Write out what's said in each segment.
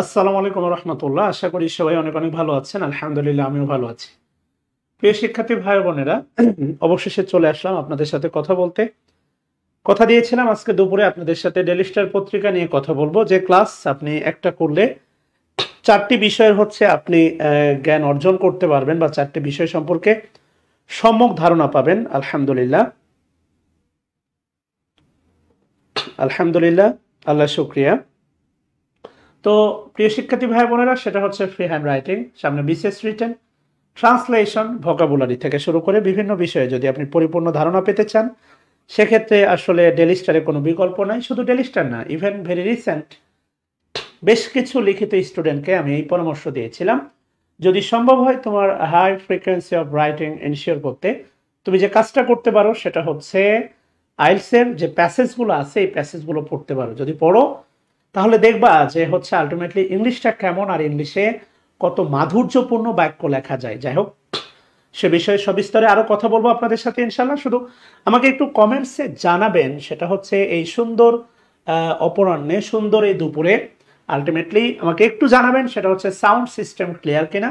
আসসালামু আলাইকুম রহমতুল্লাহ আশা করি সবাই অনেক অনেক ভালো আছেন আলহামদুলিল্লাহ আমিও ভালো আছি প্রিয় শিক্ষার্থী ভাই বোনেরা অবশেষে চলে আসলাম আপনাদের সাথে কথা বলতে কথা দিয়েছিলাম আজকে দুপুরে আপনাদের সাথে ডেলি স্টার পত্রিকা নিয়ে কথা বলবো যে ক্লাস আপনি একটা করলে চারটি বিষয়ের হচ্ছে আপনি জ্ঞান অর্জন করতে পারবেন বা চারটি বিষয় সম্পর্কে সম্যক ধারণা পাবেন আলহামদুলিল্লাহ আলহামদুলিল্লাহ আল্লাহ শুক্রিয়া তো প্রিয় শিক্ষার্থী ভাই বোনেরা সেটা হচ্ছে ফ্রি হ্যান্ড রাইটিং সামনে বিশেষ রিটেন ট্রান্সলেশন ভোকাবুলারি থেকে শুরু করে বিভিন্ন বিষয়ে যদি আপনি পরিপূর্ণ ধারণা পেতে চান সেক্ষেত্রে আসলে ডেলিস্টারের কোনো বিকল্প নাই শুধু ডেলিস্টার না ইভেন ভেরি রিসেন্ট বেশ কিছু লিখিত স্টুডেন্টকে আমি এই পরামর্শ দিয়েছিলাম যদি সম্ভব হয় তোমার high frequency of writing ensure করতে তুমি যে কাজটা করতে পারো সেটা হচ্ছে আইলসের যে প্যাসেজগুলো আছে এই প্যাসেজগুলো পড়তে পারো যদি পড়ো তাহলে দেখবা যে হচ্ছে আলটিমেটলি ইংলিশটা কেমন আর ইংলিশে কত মাধুর্যপূর্ণ বাক্য লেখা যায় যাই হোক সে বিষয়ে সবিস্তারে আরও কথা বলবো আপনাদের সাথে ইনশাল্লাহ শুধু আমাকে একটু কমেন্টসে জানাবেন সেটা হচ্ছে এই সুন্দর অপরাহ্নে সুন্দর এই দুপুরে আলটিমেটলি আমাকে একটু জানাবেন সেটা হচ্ছে সাউন্ড সিস্টেম ক্লিয়ার কিনা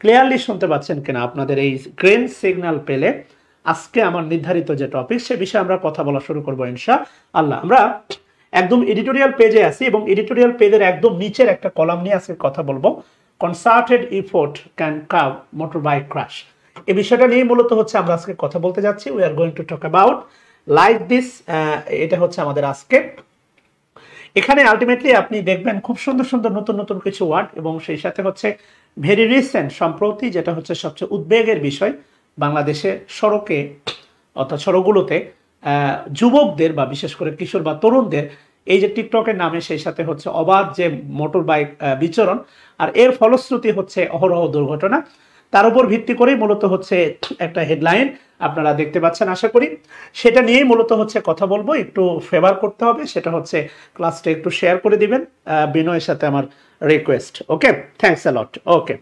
ক্লিয়ারলি শুনতে পাচ্ছেন কিনা আপনাদের এই গ্রেন সিগন্যাল পেলে আজকে আমার নির্ধারিত যে টপিক সে বিষয়ে আমরা কথা বলা শুরু করবো ইনশা আল্লাহ আমরা একদম এডিটোরিয়াল পেজে আছি এবং এডিটোরিয়াল পেজের একদম নিচের একটা কলাম নিয়ে আজকে কথা বলবো কনসার্টেড ইফোর্ট ক্যান কাউ মোটর বাইক ক্রাশ এই বিষয়টা নিয়ে মূলত হচ্ছে আমরা আজকে কথা বলতে যাচ্ছি we are going to talk about like this এটা হচ্ছে আমাদের আজকে এখানে আলটিমেটলি আপনি দেখবেন খুব সুন্দর সুন্দর নতুন নতুন কিছু ওয়ার্ড এবং সেই সাথে হচ্ছে ভেরি রিসেন্ট সম্প্রতি যেটা হচ্ছে সবচেয়ে উদ্বেগের বিষয় বাংলাদেশে সড়কে অর্থাৎ সড়কগুলোতে যুবকদের বা বিশেষ করে কিশোর বা তরুণদের এই যে টিকটকের নামে সেই সাথে হচ্ছে অবাধ যে মোটর বাইক বিচরণ আর এর ফলশ্রুতি হচ্ছে অহরহ দুর্ঘটনা তার উপর ভিত্তি করেই মূলত হচ্ছে একটা হেডলাইন আপনারা দেখতে পাচ্ছেন আশা করি সেটা নিয়েই মূলত হচ্ছে কথা বলবো একটু ফেভার করতে হবে সেটা হচ্ছে ক্লাসটা একটু শেয়ার করে দিবেন বিনয়ের সাথে আমার request okay thanks a lot okay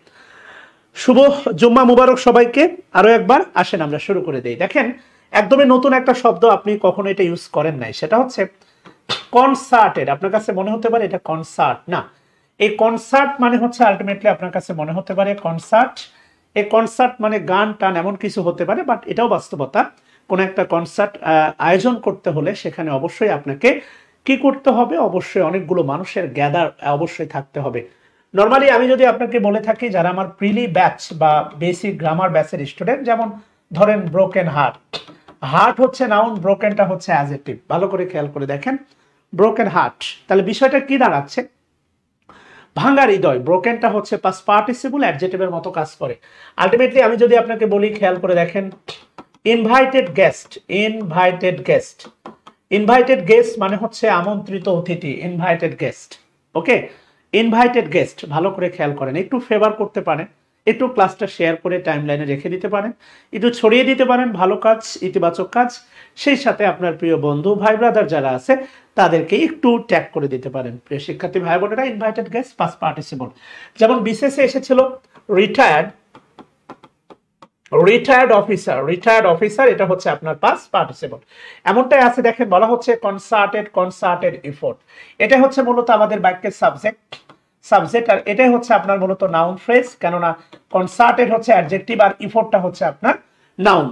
শুভ জুম্মা মুবারক সবাইকে আরও একবার আসেন আমরা শুরু করে দিই দেখেন একদমই নতুন একটা শব্দ আপনি কখনো এটা ইউজ করেন নাই সেটা হচ্ছে কনসার্টেড আপনার কাছে মনে হতে পারে এটা কনসার্ট না এই কনসার্ট মানে হচ্ছে আলটিমেটলি আপনার কাছে মনে হতে পারে কনসার্ট এই কনসার্ট মানে গান টান এমন কিছু হতে পারে বাট এটাও বাস্তবতা কোনো একটা কনসার্ট আয়োজন করতে হলে সেখানে অবশ্যই আপনাকে কি করতে হবে অবশ্যই অনেকগুলো মানুষের গ্যাদার অবশ্যই থাকতে হবে নর্মালি আমি যদি আপনাকে বলে থাকি যারা আমার প্রিলি ব্যাচ বা বেসিক গ্রামার ব্যাচের স্টুডেন্ট যেমন ধরেন ব্রোকেন হার্ট হার্ট হচ্ছে নাউন ব্রোকেনটা হচ্ছে অ্যাজেটিভ ভালো করে খেয়াল করে দেখেন ব্রোকেন হার্ট তাহলে বিষয়টা কি দাঁড়াচ্ছে ভাঙ্গার হৃদয় ব্রোকেনটা হচ্ছে পাস পার্টিসিবল অ্যাডজেটিভের মতো কাজ করে আলটিমেটলি আমি যদি আপনাকে বলি খেয়াল করে দেখেন invited guest invited guest invited guest মানে হচ্ছে আমন্ত্রিত অতিথি invited guest okay invited guest ভালো করে খেয়াল করেন একটু ফেভার করতে পারেন একটু ক্লাসটা শেয়ার করে টাইম লাইনে রেখে দিতে পারেন একটু ছড়িয়ে দিতে পারেন ভালো কাজ ইতিবাচক কাজ সেই সাথে আপনার প্রিয় বন্ধু ভাই ব্রাদার যারা আছে তাদেরকে একটু ট্যাগ করে দিতে পারেন প্রিয় শিক্ষার্থী ভাই বোনেরা ইনভাইটেড গেস্ট পাস পার্টিসিপেন্ট যেমন বিশেষে এসেছিল retired retired officer retired officer এটা হচ্ছে আপনার পাস পার্টিসিপেন্ট এমনটাই আছে দেখেন বলা হচ্ছে কনসার্টেড কনসার্টেড এফোর্ট এটা হচ্ছে মূলত আমাদের বাক্যের সাবজেক্ট সাবজেক্ট আর এটাই হচ্ছে আপনার মূলত নাউন ফ্রেজ কেননা কনসার্টেড হচ্ছে অ্যাডজেক্টিভ আর ইফোর্টটা হচ্ছে আপনার নাউন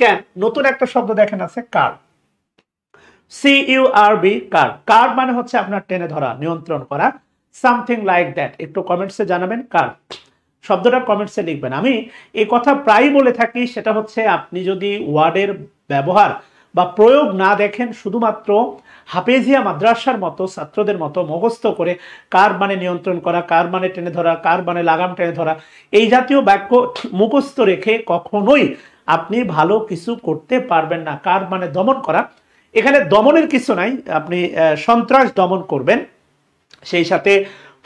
ক্যান নতুন একটা শব্দ দেখেন আছে curb C U R B curb curb মানে হচ্ছে আপনার টেনে ধরা নিয়ন্ত্রণ করা সামথিং লাইক দ্যাট একটু কমেন্টসে জানাবেন কার শব্দটা কমেন্টসে লিখবেন আমি এই কথা প্রায় বলে থাকি সেটা হচ্ছে আপনি যদি ওয়ার্ডের ব্যবহার বা প্রয়োগ না দেখেন শুধুমাত্র হাফেজিয়া মাদ্রাসার মতো ছাত্রদের মতো মুখস্থ করে কার মানে নিয়ন্ত্রণ করা কার মানে টেনে ধরা কার মানে লাগাম টেনে ধরা এই জাতীয় বাক্য মুখস্থ রেখে কখনোই আপনি ভালো কিছু করতে পারবেন না কার মানে দমন করা এখানে দমনের কিছু নাই আপনি সন্ত্রাস দমন করবেন সেই সাথে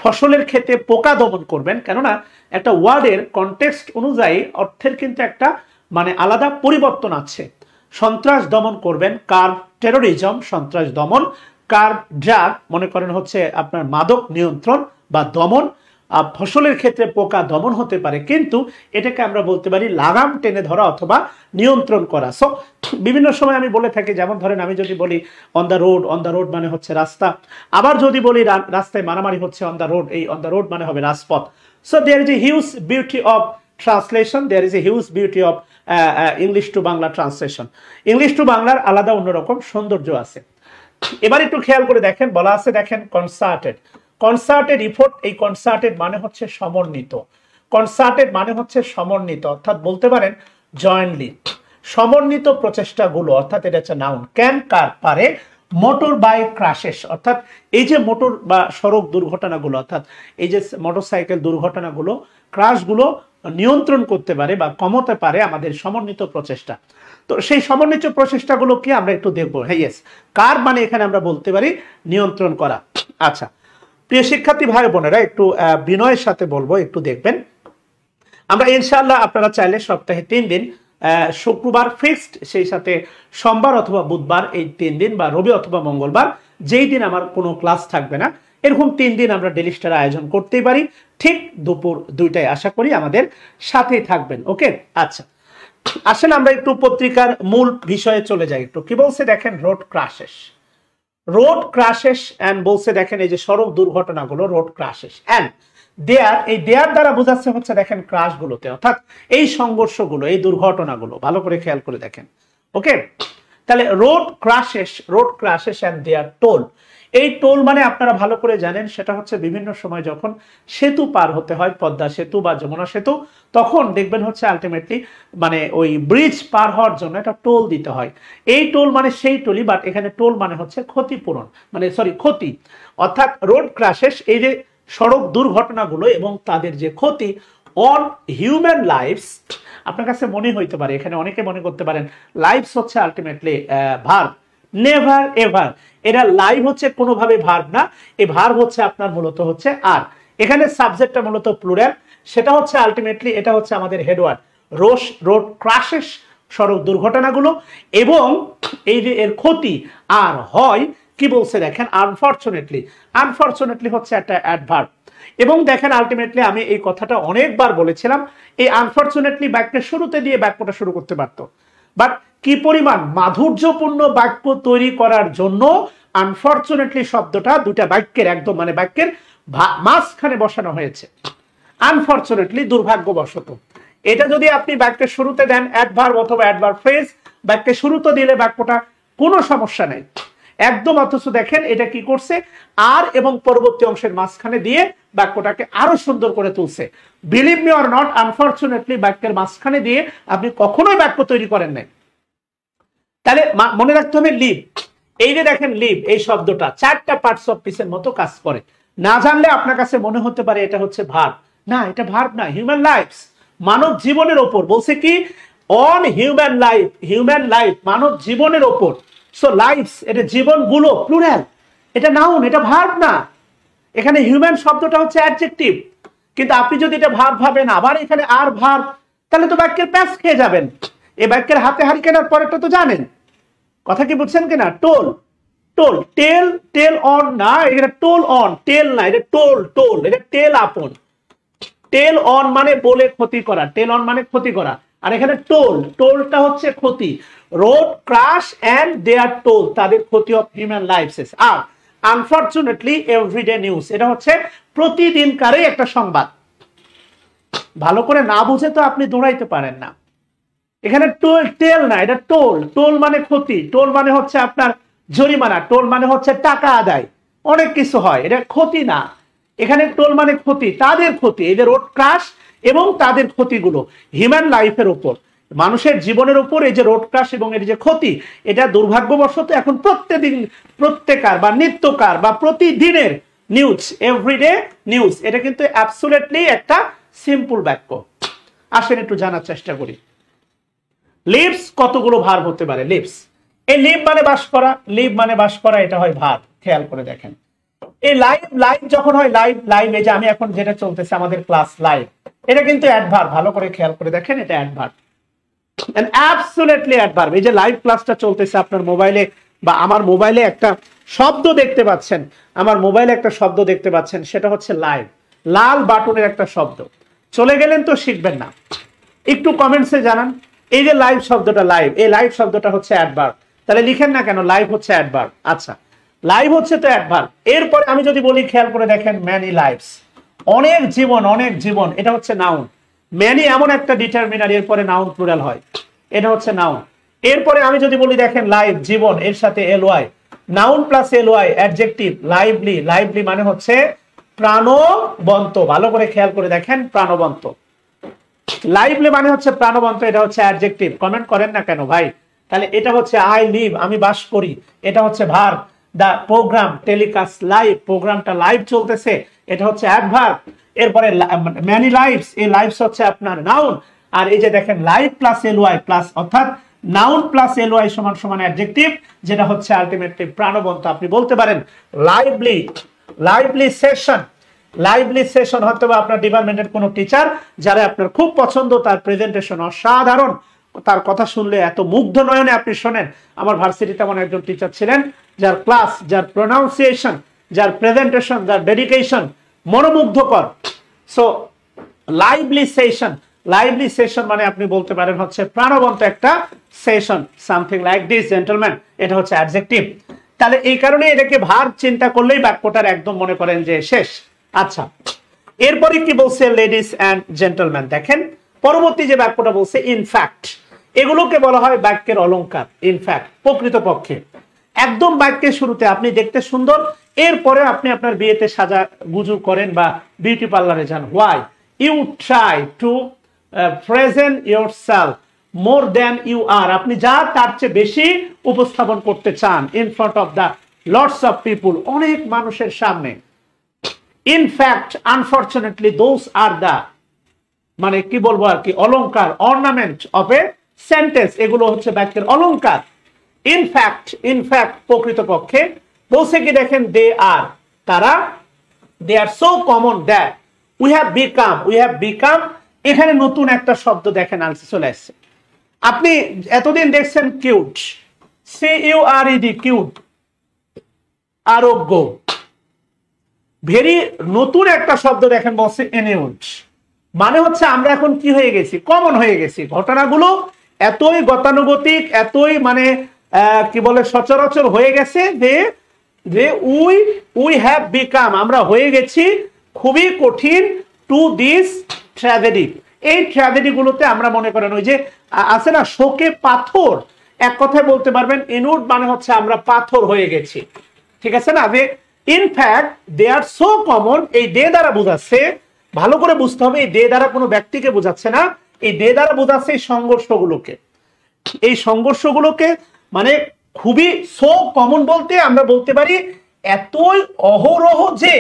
ফসলের ক্ষেতে পোকা দমন করবেন কেননা একটা ওয়ার্ডের কন্টেক্সট অনুযায়ী অর্থের কিন্তু একটা মানে আলাদা পরিবর্তন আছে সন্ত্রাস দমন করবেন কার্ভ টেরোরিজম সন্ত্রাস দমন কার্ভ ড্রাগ মনে করেন হচ্ছে আপনার মাদক নিয়ন্ত্রণ বা দমন ফসলের ক্ষেত্রে পোকা দমন হতে পারে কিন্তু এটাকে আমরা বলতে পারি লাগাম টেনে ধরা অথবা নিয়ন্ত্রণ করা সো বিভিন্ন সময় আমি বলে থাকি যেমন ধরেন আমি যদি বলি on the road on the road মানে হচ্ছে রাস্তা আবার যদি বলি রাস্তায় মারামারি হচ্ছে অন দ্য রোড এই অন দ্য রোড মানে হবে রাজপথ so there is a huge beauty of translation there is a huge beauty of English to Bangla translation English to বাংলার আলাদা অন্যরকম সৌন্দর্য আছে এবার একটু খেয়াল করে দেখেন বলা আছে দেখেন কনসার্টেড কনসার্টেড রিপোর্ট এই কনসার্টেড মানে হচ্ছে সমন্বিত কনসার্টেড মানে হচ্ছে সমন্বিত অর্থাৎ বলতে পারেন জয়েন্টলি সমন্বিত প্রচেষ্টাগুলো অর্থাৎ এটা হচ্ছে নাউন ক্যান কার পারে মোটর বাইক ক্রাশেস অর্থাৎ এই যে মোটর বা সড়ক দুর্ঘটনাগুলো অর্থাৎ এই যে মোটরসাইকেল দুর্ঘটনাগুলো ক্রাশগুলো নিয়ন্ত্রণ করতে পারে বা কমতে পারে আমাদের সমন্বিত প্রচেষ্টা তো সেই সমন্বিত প্রচেষ্টাগুলো কি আমরা একটু দেখবো হ্যাঁ ইয়েস কার মানে এখানে আমরা বলতে পারি নিয়ন্ত্রণ করা আচ্ছা প্রিয় শিক্ষার্থী ভাই বোনেরা একটু বিনয়ের সাথে বলবো একটু দেখবেন আমরা ইনশাল্লাহ আপনারা চাইলে সপ্তাহে তিন দিন শুক্রবার ফিক্সড সেই সাথে সোমবার অথবা বুধবার এই তিন দিন বা রবি অথবা মঙ্গলবার যেই দিন আমার কোনো ক্লাস থাকবে না এরকম তিন দিন আমরা ডেলি স্টার আয়োজন করতেই পারি ঠিক দুপুর দুইটায় আশা করি আমাদের সাথেই থাকবেন ওকে আচ্ছা আসেন আমরা একটু পত্রিকার মূল বিষয়ে চলে যাই একটু কি বলছে দেখেন road crashes road crashes and বলছে দেখেন এই যে সড়ক দুর্ঘটনাগুলো রোড ক্রাশেস অ্যান্ড দেয়ার এই দেয়ার দ্বারা বোঝাচ্ছে হচ্ছে দেখেন ক্রাশগুলোতে অর্থাৎ এই সংঘর্ষগুলো এই দুর্ঘটনাগুলো ভালো করে খেয়াল করে দেখেন ওকে তাহলে road crashes road crashes and their toll এই টোল মানে আপনারা ভালো করে জানেন সেটা হচ্ছে বিভিন্ন সময় যখন সেতু পার হতে হয় পদ্মা সেতু বা যমুনা সেতু তখন দেখবেন হচ্ছে আলটিমেটলি মানে ওই ব্রিজ পার হওয়ার জন্য একটা টোল দিতে হয় এই টোল মানে সেই টোলই বাট এখানে টোল মানে হচ্ছে ক্ষতিপূরণ মানে সরি ক্ষতি অর্থাৎ রোড ক্রাশেস এই যে সড়ক দুর্ঘটনাগুলো এবং তাদের যে ক্ষতি অন হিউম্যান লাইফস আপনার কাছে মনে হইতে পারে এখানে অনেকে মনে করতে পারেন লাইফস হচ্ছে আলটিমেটলি ভার্ভ নেভার এভার এটা লাইভ হচ্ছে কোনোভাবে ভার্ব না এ ভার্ব হচ্ছে আপনার মূলত হচ্ছে আর এখানে সাবজেক্টটা মূলত প্লুরাল সেটা হচ্ছে আলটিমেটলি এটা হচ্ছে আমাদের হেডওয়ার্ড রোশ রোড ক্রাশেস সড়ক দুর্ঘটনাগুলো এবং এই যে এর ক্ষতি আর হয় কি বলছে দেখেন আনফর্চুনেটলি আনফর্চুনেটলি হচ্ছে একটা অ্যাডভার্ব এবং দেখেন আলটিমেটলি আমি এই কথাটা অনেকবার বলেছিলাম এই আনফর্চুনেটলি বাক্যের শুরুতে দিয়ে বাক্যটা শুরু করতে পারতো বাট কি পরিমাণ মাধুর্যপূর্ণ বাক্য তৈরি করার জন্য আনফর্চুনেটলি শব্দটা দুটা বাক্যের একদম মানে বাক্যের মাঝখানে বসানো হয়েছে আনফর্চুনেটলি দুর্ভাগ্যবশত এটা যদি আপনি বাক্যের শুরুতে দেন অ্যাডভার্ব অথবা অ্যাডভার্ব ফ্রেজ বাক্যের শুরুতে দিলে বাক্যটা কোনো সমস্যা নেই একদম অথচ দেখেন এটা কি করছে আর এবং পরবর্তী অংশের মাঝখানে দিয়ে বাক্যটাকে আরো সুন্দর করে তুলছে believe me or not unfortunately বাক্যের মাঝখানে দিয়ে আপনি কখনোই বাক্য তৈরি করেন নাই তাহলে মনে রাখতে হবে লিভ এই যে দেখেন লিভ এই শব্দটা চারটা পার্টস অফ পিসের মতো কাজ করে না জানলে আপনার কাছে মনে হতে পারে এটা হচ্ছে ভার্ব না এটা ভার্ব না হিউম্যান লাইফ মানব জীবনের ওপর বলছে কি on human life human life মানব জীবনের ওপর সো লাইফস এটা জীবনগুলো প্লুরাল এটা নাউন এটা ভার্ব না এখানে হিউম্যান শব্দটা হচ্ছে অ্যাডজেক্টিভ কিন্তু আপনি যদি এটা ভাব ভাবেন আবার এখানে আর ভাব তাহলে তো বাক্যের প্যাস খেয়ে যাবেন এই বাক্যের হাতে হারি কেনার পরেরটা তো জানেন কথা কি বুঝছেন কিনা toll toll tell tell on না এটা টোল অন টেল না এটা টোল টোল এটা টেল আপন টেল অন মানে বলে ক্ষতি করা টেল অন মানে ক্ষতি করা আর এখানে টোল টোলটা হচ্ছে ক্ষতি road crash and their toll তাদের ক্ষতি অফ হিউম্যান লাইফ আর আনফর্চুনেটলি এভরিডে নিউজ এটা হচ্ছে প্রতিদিনকারই একটা সংবাদ ভালো করে না বুঝে তো আপনি দৌড়াইতে পারেন না এখানে টোল টেল না এটা টোল টোল মানে ক্ষতি টোল মানে হচ্ছে আপনার জরিমানা টোল মানে হচ্ছে টাকা আদায় অনেক কিছু হয় এটা ক্ষতি না এখানে টোল মানে ক্ষতি তাদের ক্ষতি এদের রোড ক্রাশ এবং তাদের ক্ষতিগুলো হিউম্যান লাইফের ওপর মানুষের জীবনের উপর এই যে রোড ক্রাশ এবং এর যে ক্ষতি এটা দুর্ভাগ্যবশত এখন প্রত্যেকদিন প্রত্যেকার বা নিত্যকার বা প্রতিদিনের নিউজ এভরিডে নিউজ এটা কিন্তু অ্যাবসুলেটলি একটা সিম্পল বাক্য আসেন একটু জানার চেষ্টা করি লিপস কতগুলো ভার হতে পারে লিপস এই লিপ মানে বাস করা লিপ মানে বাস করা এটা হয় ভার খেয়াল করে দেখেন এই লাইভ লাইভ যখন হয় লাইভ লাইভ এই যে আমি এখন যেটা চলতেছে আমাদের ক্লাস লাইভ এটা কিন্তু অ্যাডভার্ট ভালো করে খেয়াল করে দেখেন এটা অ্যাডভার্ট অ্যাবসোলেটলি অ্যাডভার্ব এই যে লাইভ ক্লাসটা চলতেছে আপনার মোবাইলে বা আমার মোবাইলে একটা শব্দ দেখতে পাচ্ছেন আমার মোবাইলে একটা শব্দ দেখতে পাচ্ছেন সেটা হচ্ছে লাইভ লাল বাটনের একটা শব্দ চলে গেলেন তো শিখবেন না একটু কমেন্টসে জানান এই যে লাইভ শব্দটা লাইভ এই লাইভ শব্দটা হচ্ছে অ্যাডভার্ব তাহলে লিখেন না কেন লাইভ হচ্ছে অ্যাডভার্ব আচ্ছা লাইভ হচ্ছে তো অ্যাডভার্ব এরপরে আমি যদি বলি খেয়াল করে দেখেন ম্যানি লাইভস অনেক জীবন অনেক জীবন এটা হচ্ছে নাউন ম্যানি এমন একটা ডিটারমিনার এরপরে নাউন প্লুরাল হয় এটা হচ্ছে নাউন এরপরে আমি যদি বলি দেখেন লাইভ জীবন এর সাথে L Y noun plus L Y adjective lively lively মানে হচ্ছে প্রাণবন্ত ভালো করে খেয়াল করে দেখেন প্রাণবন্ত লাইভলি মানে হচ্ছে প্রাণবন্ত এটা হচ্ছে অ্যাডজেক্টিভ কমেন্ট করেন না কেন ভাই তাহলে এটা হচ্ছে আই লিভ আমি বাস করি এটা হচ্ছে verb the program telecast live প্রোগ্রামটা লাইভ চলতেছে এটা হচ্ছে অ্যাডভার্ব এরপরে ম্যানি লাইভস এই লাইভস হচ্ছে আপনার নাউন আর এই যে দেখেন live plus L Y plus অর্থাৎ নাউন প্লাস এল ওয়াই সমান সমান অ্যাডজেক্টিভ যেটা হচ্ছে আলটিমেটলি প্রাণবন্ত আপনি বলতে পারেন lively lively session lively session হয়তো বা আপনার ডিপার্টমেন্টের কোনো টিচার যারা আপনার খুব পছন্দ তার প্রেজেন্টেশন অসাধারণ তার কথা শুনলে এত মুগ্ধ নয়নে আপনি শোনেন আমার ভার্সিটিতে আমার একজন টিচার ছিলেন যার ক্লাস যার প্রোনাউন্সিয়েশন যার প্রেজেন্টেশন যার ডেডিকেশন মনোমুগ্ধকর so lively session lively session মানে আপনি বলতে পারেন হচ্ছে প্রাণবন্ত একটা session something like this gentleman এটা হচ্ছে অ্যাডজেক্টিভ তাহলে এই কারণে এটাকে ভার চিন্তা করলেই বাক্যটার একদম মনে করেন যে শেষ আচ্ছা এরপরে কি বলছে লেডিস অ্যান্ড জেন্টলম্যান দেখেন পরবর্তী যে বাক্যটা বলছে ইনফ্যাক্ট এগুলোকে বলা হয় বাক্যের অলঙ্কার ইনফ্যাক্ট প্রকৃতপক্ষে একদম বাক্যের শুরুতে আপনি দেখতে সুন্দর এরপরে আপনি আপনার বিয়েতে সাজা গুজু করেন বা বিউটি পার্লারে যান why you try to present yourself more than you are আপনি যা তার চেয়ে বেশি উপস্থাপন করতে চান in front of the lots of people অনেক মানুষের সামনে in fact unfortunately those are the মানে কি বলবো আর কি অলঙ্কার অর্নামেন্ট অফ এ সেন্টেন্স এগুলো হচ্ছে বাক্যের অলঙ্কার ইনফ্যাক্ট ইনফ্যাক্ট প্রকৃতপক্ষে বলছে কি দেখেন দে আর তারা they are so common that we have become we have become এখানে নতুন একটা শব্দ দেখেন আনসে চলে আসছে আপনি এতদিন দেখছেন cute C U R E D আরোগ্য ভেরি নতুন একটা শব্দ দেখেন বলছে এনেউড মানে হচ্ছে আমরা এখন কি হয়ে গেছি কমন হয়ে গেছি ঘটনাগুলো এতই গতানুগতিক এতই মানে কি বলে সচরাচর হয়ে গেছে যে যে উই উই হ্যাভ বিকাম আমরা হয়ে গেছি খুবই কঠিন টু দিস ট্র্যাজেডি এই ট্র্যাজেডিগুলোতে আমরা মনে করেন ওই যে আছে না শোকে পাথর এক কথায় বলতে পারবেন ইনউড মানে হচ্ছে আমরা পাথর হয়ে গেছি ঠিক আছে না যে in fact they are so common এই দে দ্বারা বোঝাচ্ছে ভালো করে বুঝতে হবে এই দে দ্বারা কোনো ব্যক্তিকে বোঝাচ্ছে না এই দে দ্বারা বোঝাচ্ছে এই সংঘর্ষগুলোকে এই সংঘর্ষগুলোকে মানে খুবই সো কমন বলতে আমরা বলতে পারি এতই অহরহ যে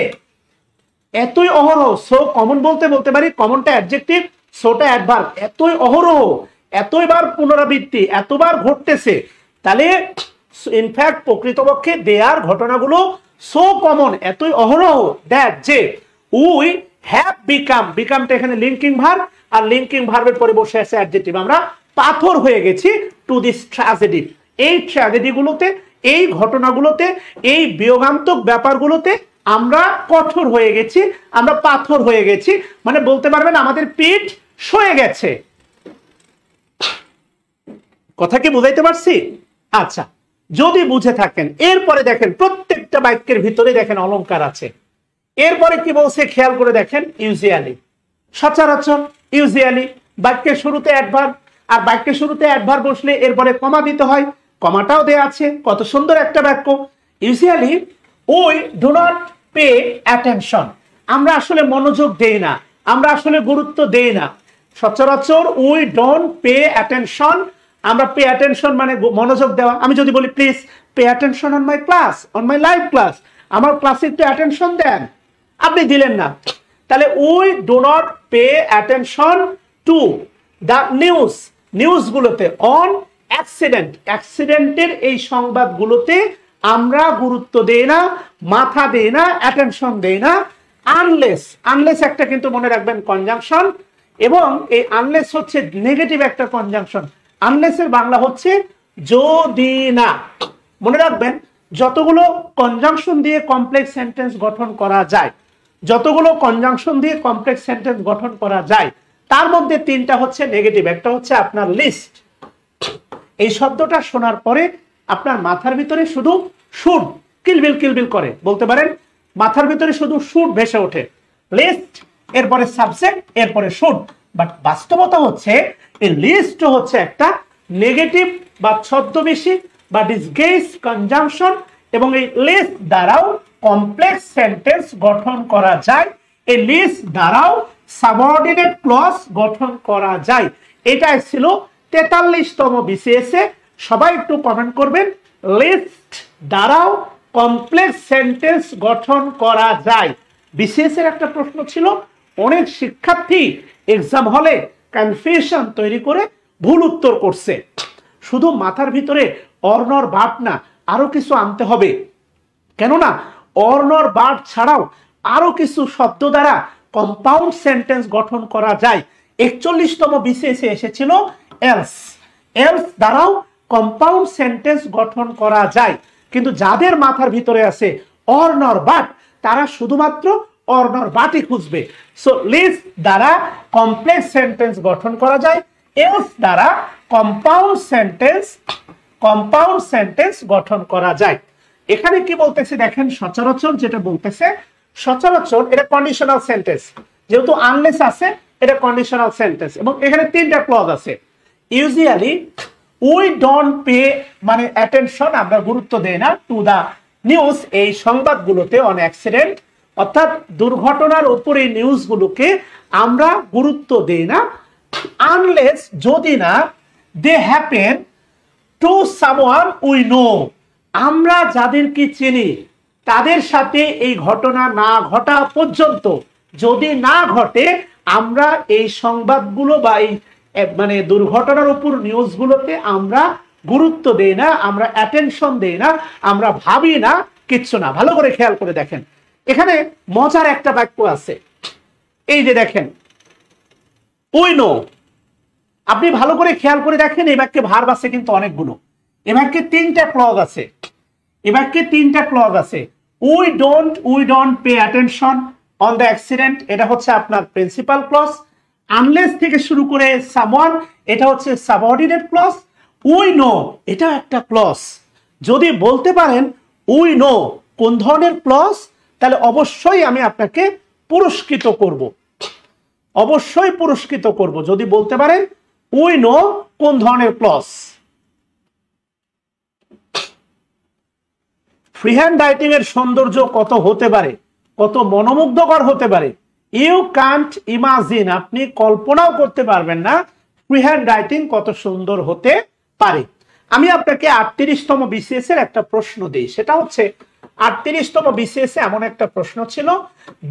এতই অহরহ সো কমন বলতে বলতে পারি কমনটা অ্যাডজেক্টিভ সোটা অ্যাডভার্ব এতই অহরহ এতইবার পুনরাবৃত্তি এতবার ঘটতেছে তাহলে ইনফ্যাক্ট প্রকৃতপক্ষে দেয়ার ঘটনাগুলো সো কমন এতই অহরহ দ্যাট যে উই হ্যাভ বিকাম বিকামটা এখানে লিঙ্কিং ভার আর লিঙ্কিং ভার্বের পরে বসে আছে অ্যাডজেক্টিভ আমরা পাথর হয়ে গেছি টু দিস ট্র্যাজেডি এই ট্র্যাজেডিগুলোতে এই ঘটনাগুলোতে এই বিয়োগান্তক ব্যাপারগুলোতে আমরা কঠোর হয়ে গেছি আমরা পাথর হয়ে গেছি মানে বলতে পারবেন আমাদের পিঠ সয়ে গেছে কথা কি বুঝাইতে পারছি আচ্ছা যদি বুঝে থাকেন এরপরে দেখেন প্রত্যেকটা বাক্যের ভিতরে দেখেন অলঙ্কার আছে এরপরে কি বলছে খেয়াল করে দেখেন ইউজিয়ালি সচরাচর ইউজিয়ালি বাক্যের শুরুতে অ্যাডভার আর বাক্যের শুরুতে অ্যাডভার বসলে এরপরে কমা দিতে হয় কমাটাও দেয়া আছে কত সুন্দর একটা বাক্য ইউজুয়ালি ওই ডো নট পে অ্যাটেনশন আমরা আসলে মনোযোগ দেই না আমরা আসলে গুরুত্ব দেই না সচরাচর উই ডোন্ট পে অ্যাটেনশন আমরা পে অ্যাটেনশন মানে মনোযোগ দেওয়া আমি যদি বলি please pay attention on my class on my live class আমার ক্লাসে একটু অ্যাটেনশন দেন আপনি দিলেন না তাহলে we do not pay attention to the news নিউজগুলোতে অন অ্যাক্সিডেন্ট অ্যাক্সিডেন্টের এই সংবাদগুলোতে আমরা গুরুত্ব দেই না মাথা দেই না অ্যাটেনশন দেই না আনলেস আনলেস একটা কিন্তু মনে রাখবেন কনজাংশন এবং এই আনলেস হচ্ছে নেগেটিভ একটা কনজাংশন আনলেসের বাংলা হচ্ছে যদি না মনে রাখবেন যতগুলো কনজাংশন দিয়ে কমপ্লেক্স সেন্টেন্স গঠন করা যায় যতগুলো কনজাংশন দিয়ে কমপ্লেক্স সেন্টেন্স গঠন করা যায় তার মধ্যে তিনটা হচ্ছে নেগেটিভ একটা হচ্ছে আপনার লিস্ট এই শব্দটা শোনার পরে আপনার মাথার ভিতরে শুধু সুর কিলবিল কিলবিল করে বলতে পারেন মাথার ভিতরে শুধু সুর ভেসে ওঠে লিস্ট এরপরে সাবজেক্ট এরপরে সুর বাট বাস্তবতা হচ্ছে এই লিস্ট হচ্ছে একটা নেগেটিভ বা ছদ্মবেশি বা ডিসগেস কনজাংশন এবং এই লিস্ট দ্বারাও কমপ্লেক্স সেন্টেন্স গঠন করা যায় এই লিস্ট দ্বারাও সাবঅর্ডিনেট ক্লস গঠন করা যায় এটাই ছিল তেতাল্লিশতম বিসিএসে সবাই একটু কমেন্ট করবেন লিস্ট দ্বারাও কমপ্লেক্স সেন্টেন্স গঠন করা যায় বিসিএস এর একটা প্রশ্ন ছিল অনেক শিক্ষার্থী এক্সাম হলে কনফিউশন তৈরি করে ভুল উত্তর করছে শুধু মাথার ভিতরে অর্ণর বাপ না আরও কিছু আনতে হবে কেননা অর্ণর বাপ ছাড়াও আরও কিছু শব্দ দ্বারা কম্পাউন্ড সেন্টেন্স গঠন করা যায় একচল্লিশতম বিসিএসে এসেছিল এলস এলস দ্বারাও কম্পাউন্ড সেন্টেন্স গঠন করা যায় কিন্তু যাদের মাথার ভিতরে আছে অর্নর বাট তারা শুধুমাত্র অর্নর বাটই খুঁজবে সো লিস দ্বারা কমপ্লেক্স সেন্টেন্স গঠন করা যায় এলস দ্বারা কম্পাউন্ড সেন্টেন্স কম্পাউন্ড সেন্টেন্স গঠন করা যায় এখানে কি বলতেছে দেখেন সচরাচর যেটা বলতেছে সচরাচর এটা কন্ডিশনাল সেন্টেন্স যেহেতু আনলেস আছে এটা কন্ডিশনাল সেন্টেন্স এবং এখানে তিনটা ক্লজ আছে ইউজুয়ালি উই ডোন্ট পে মানে অ্যাটেনশন আমরা গুরুত্ব দেই না টু দা নিউজ এই সংবাদগুলোতে অন অ্যাক্সিডেন্ট অর্থাৎ দুর্ঘটনার উপর এই নিউজগুলোকে আমরা গুরুত্ব দেই না আনলেস যদি না they happen to someone we know আমরা যাদেরকে চিনি তাদের সাথে এই ঘটনা না ঘটা পর্যন্ত যদি না ঘটে আমরা এই সংবাদগুলো বা এই মানে দুর্ঘটনার উপর নিউজগুলোতে আমরা গুরুত্ব দেই না আমরা অ্যাটেনশন দেই না আমরা ভাবি না কিচ্ছু না ভালো করে খেয়াল করে দেখেন এখানে মজার একটা বাক্য আছে এই যে দেখেন ওই নো আপনি ভালো করে খেয়াল করে দেখেন এই বাক্যে ভার বাসে কিন্তু অনেকগুলো এ বাক্যে তিনটা ক্লগ আছে এ বাক্যে তিনটা ক্লগ আছে we don't we don't pay attention on the accident এটা হচ্ছে আপনার প্রিন্সিপাল ক্লস আনলেস থেকে শুরু করে সাবন এটা হচ্ছে সাবঅর্ডিনেট ক্লস উই নো এটা একটা ক্লস যদি বলতে পারেন উই নো কোন ধরনের ক্লস তাহলে অবশ্যই আমি আপনাকে পুরস্কৃত করব অবশ্যই পুরস্কৃত করব যদি বলতে পারেন উই নো কোন ধরনের ক্লস ফ্রিহ্যান্ড রাইটিং এর সৌন্দর্য কত হতে পারে কত মনোমুগ্ধকর হতে পারে ইউ কান্ট ইমাজিন আপনি কল্পনাও করতে পারবেন না ফ্রি হ্যান্ড রাইটিং কত সুন্দর হতে পারে আমি আপনাকে আটত্রিশতম বিসিএস এর একটা প্রশ্ন দিই সেটা হচ্ছে আটত্রিশতম বিসিএস এ এমন একটা প্রশ্ন ছিল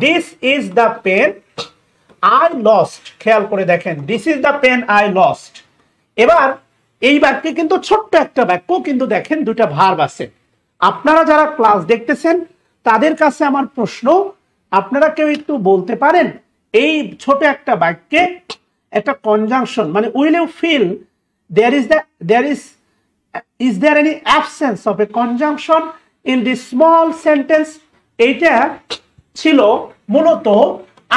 this is the pen I lost খেয়াল করে দেখেন this is the pen I lost এবার এই বাক্যে কিন্তু ছোট্ট একটা বাক্য কিন্তু দেখেন দুটা ভার্ব আছে আপনারা যারা ক্লাস দেখতেছেন তাদের কাছে আমার প্রশ্ন আপনারা কেউ একটু বলতে পারেন এই ছোট একটা বাক্যে একটা কনজাংশন মানে will you feel there is the there is is there any absence of a conjunction in the small sentence এইটা ছিল মূলত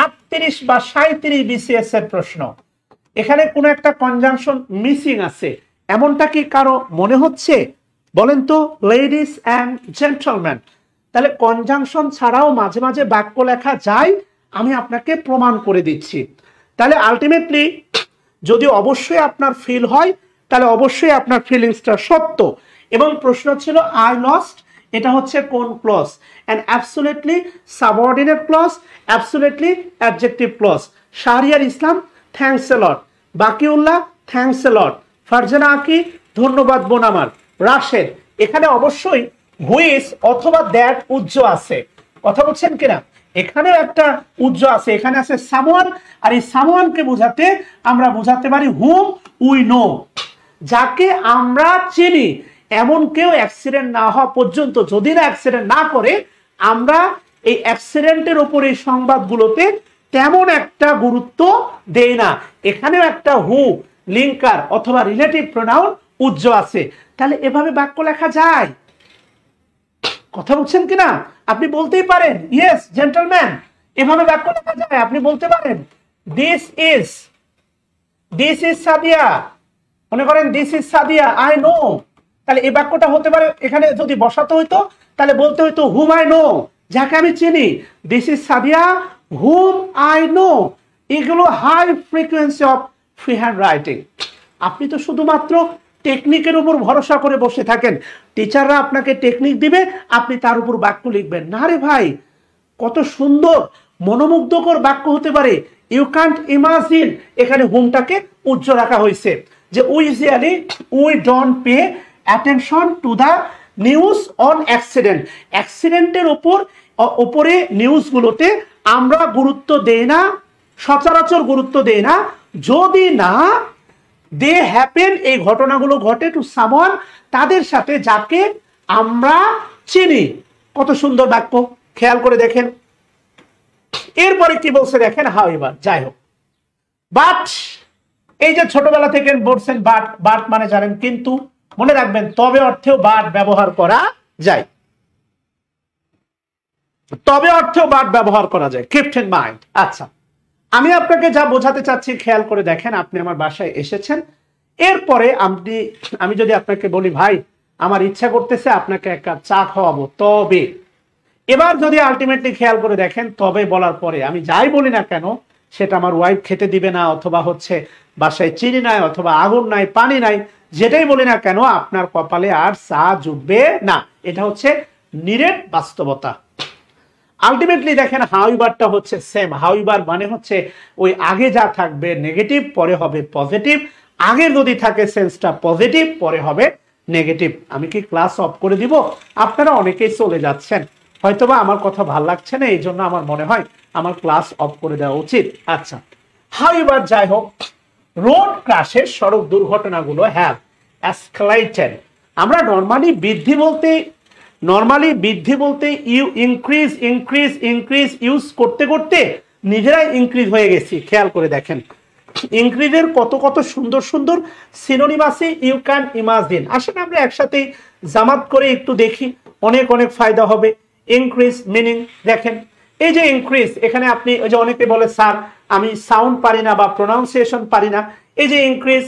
আটত্রিশ বা সাঁত্রিশ বিসিএস এর প্রশ্ন এখানে কোনো একটা কনজাংশন মিসিং আছে এমনটা কি কারো মনে হচ্ছে বলেন তো লেডিস অ্যান্ড জেন্টলম্যান তাহলে কনজাংশন ছাড়াও মাঝে মাঝে বাক্য লেখা যায় আমি আপনাকে প্রমাণ করে দিচ্ছি তাহলে আলটিমেটলি যদি অবশ্যই আপনার ফিল হয় তাহলে অবশ্যই আপনার ফিলিংসটা সত্য এবং প্রশ্ন ছিল আই লস্ট এটা হচ্ছে কোন clause and absolutely subordinate clause absolutely objective clause Shahriar Islam thanks বাকি বাকিউল্লাহ থ্যাংকস এলট ফারজানা আকি ধন্যবাদ বোন আমার রাশেদ এখানে অবশ্যই হুইস অথবা দ্যাট উজ্জ আছে কথা বলছেন কিনা এখানে একটা উজ্জ আছে এখানে আছে সামোয়ান আর এই সামোয়ানকে বোঝাতে আমরা বোঝাতে পারি হুম উই নো যাকে আমরা চিনি এমন কেউ অ্যাক্সিডেন্ট না হওয়া পর্যন্ত যদি না অ্যাক্সিডেন্ট না করে আমরা এই অ্যাক্সিডেন্টের ওপর এই সংবাদগুলোতে তেমন একটা গুরুত্ব দেই না এখানেও একটা হু লিঙ্কার অথবা রিলেটিভ প্রোনাউন উজ্জ আছে তাহলে এভাবে বাক্য লেখা যায় কথা বুঝছেন কিনা আপনি বলতেই পারেন ইয়েস জেন্টলম্যান এভাবে বাক্য লেখা যায় আপনি বলতে পারেন this is this is Sadia মনে করেন this is Sadia I know তাহলে এই বাক্যটা হতে পারে এখানে যদি বসাতে হইতো তাহলে বলতে হইতো হুম আই নো যাকে আমি চিনি this is Sadia hmm I know এগুলো high frequency of free hand writing আপনি তো শুধুমাত্র টেকনিকের উপর ভরসা করে বসে থাকেন টিচাররা আপনাকে টেকনিক দিবে আপনি তার উপর বাক্য লিখবেন না রে ভাই কত সুন্দর মনোমুগ্ধকর বাক্য হতে পারে ইউ ক্যান্ট ইমাজিন এখানে হোমটাকে উজ্জ্বল রাখা হয়েছে যে usually we don't pay attention to the news on accident অ্যাক্সিডেন্টের ওপর ওপরে নিউজগুলোতে আমরা গুরুত্ব দেই না সচরাচর গুরুত্ব দেই না যদি না দে হ্যাপেন এই ঘটনাগুলো ঘটে টু সামন তাদের সাথে যাকে আমরা চিনি কত সুন্দর বাক্য খেয়াল করে দেখেন এরপরে কি বলছে দেখেন হাও হ্যাঁ, এবার যাই হোক বাট এই যে ছোটবেলা থেকে বলছেন বাট বাট মানে জানেন কিন্তু মনে রাখবেন তবে অর্থেও বাট ব্যবহার করা যায় তবে অর্থেও বাট ব্যবহার করা যায় কিপ্ট মাইন্ড আচ্ছা আমি আপনাকে যা বোঝাতে চাচ্ছি খেয়াল করে দেখেন আপনি আমার বাসায় এসেছেন এরপরে আপনি আমি যদি আপনাকে বলি ভাই আমার ইচ্ছা করতেছে আপনাকে এক কাপ চা খাওয়াবো তবে এবার যদি আলটিমেটলি খেয়াল করে দেখেন তবে বলার পরে আমি যাই বলি না কেন সেটা আমার ওয়াইফ খেতে দিবে না অথবা হচ্ছে বাসায় চিনি নাই অথবা আগুন নাই পানি নাই যেটাই বলি না কেন আপনার কপালে আর চা জুটবে না এটা হচ্ছে নিরেট বাস্তবতা আলটিমেটলি দেখেন হাউইবারটা হচ্ছে সেম হাউইবার মানে হচ্ছে ওই আগে যা থাকবে নেগেটিভ পরে হবে পজিটিভ আগে যদি থাকে সেন্সটা পজিটিভ পরে হবে নেগেটিভ আমি কি ক্লাস অফ করে দিব আপনারা অনেকেই চলে যাচ্ছেন হয়তোবা আমার কথা ভাল লাগছে না এই জন্য আমার মনে হয় আমার ক্লাস অফ করে দেওয়া উচিত আচ্ছা হাউইবার যাই হোক রোড ক্রাশের সড়ক দুর্ঘটনাগুলো হ্যাভ অ্যাসকালাইটেড আমরা নর্মালি বৃদ্ধি বলতে নর্মালি বৃদ্ধি বলতে you increase increase increase use করতে করতে নিজেরাই ইনক্রিজ হয়ে গেছি খেয়াল করে দেখেন ইনক্রিজের কত কত সুন্দর সুন্দর সিনোনিম আছে ইউ ক্যান ইমাজিন আসলে আমরা একসাথে জামাত করে একটু দেখি অনেক অনেক ফায়দা হবে ইনক্রিজ মিনিং দেখেন এই যে ইনক্রিজ এখানে আপনি ওই যে অনেকে বলে স্যার আমি সাউন্ড পারি না বা প্রোনাউন্সিয়েশন পারি না এই যে ইনক্রিজ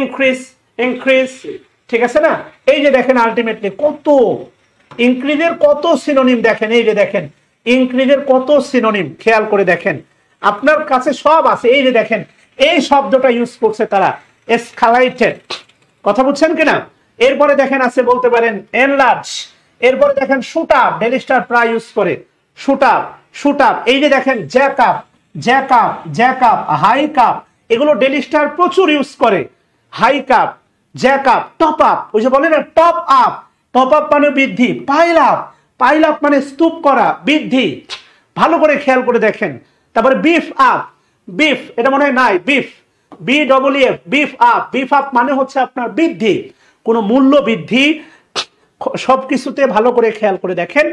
ইনক্রিজ ইনক্রিজ ঠিক আছে না এই যে দেখেন আলটিমেটলি কত ইনক্রিজের কত সিনোনিম দেখেন এই যে দেখেন ইনক্রিজের কত সিনোনিম খেয়াল করে দেখেন আপনার কাছে সব আছে এই যে দেখেন এই শব্দটা ইউজ করছে তারা এসকালাইটেড কথা বুঝছেন কিনা এরপরে দেখেন আছে বলতে পারেন এনলার্জ এরপরে দেখেন শুট আপ ডেলিস্টার প্রায় ইউজ করে শুট আপ শুট আপ এই যে দেখেন jack up jack up jack up hike up এগুলো ডেলিস্টার প্রচুর ইউজ করে hike up jack up top up ওই যে বলে না টপ আপ টপ আপ মানে বৃদ্ধি পাইল আপ পাইল আপ মানে স্তূপ করা বৃদ্ধি ভালো করে খেয়াল করে দেখেন তারপরে বিফ আপ বিফ এটা মনে হয় নাই beef B double F beef up beef up মানে হচ্ছে আপনার বৃদ্ধি কোনো মূল্য বৃদ্ধি সব কিছুতে ভালো করে খেয়াল করে দেখেন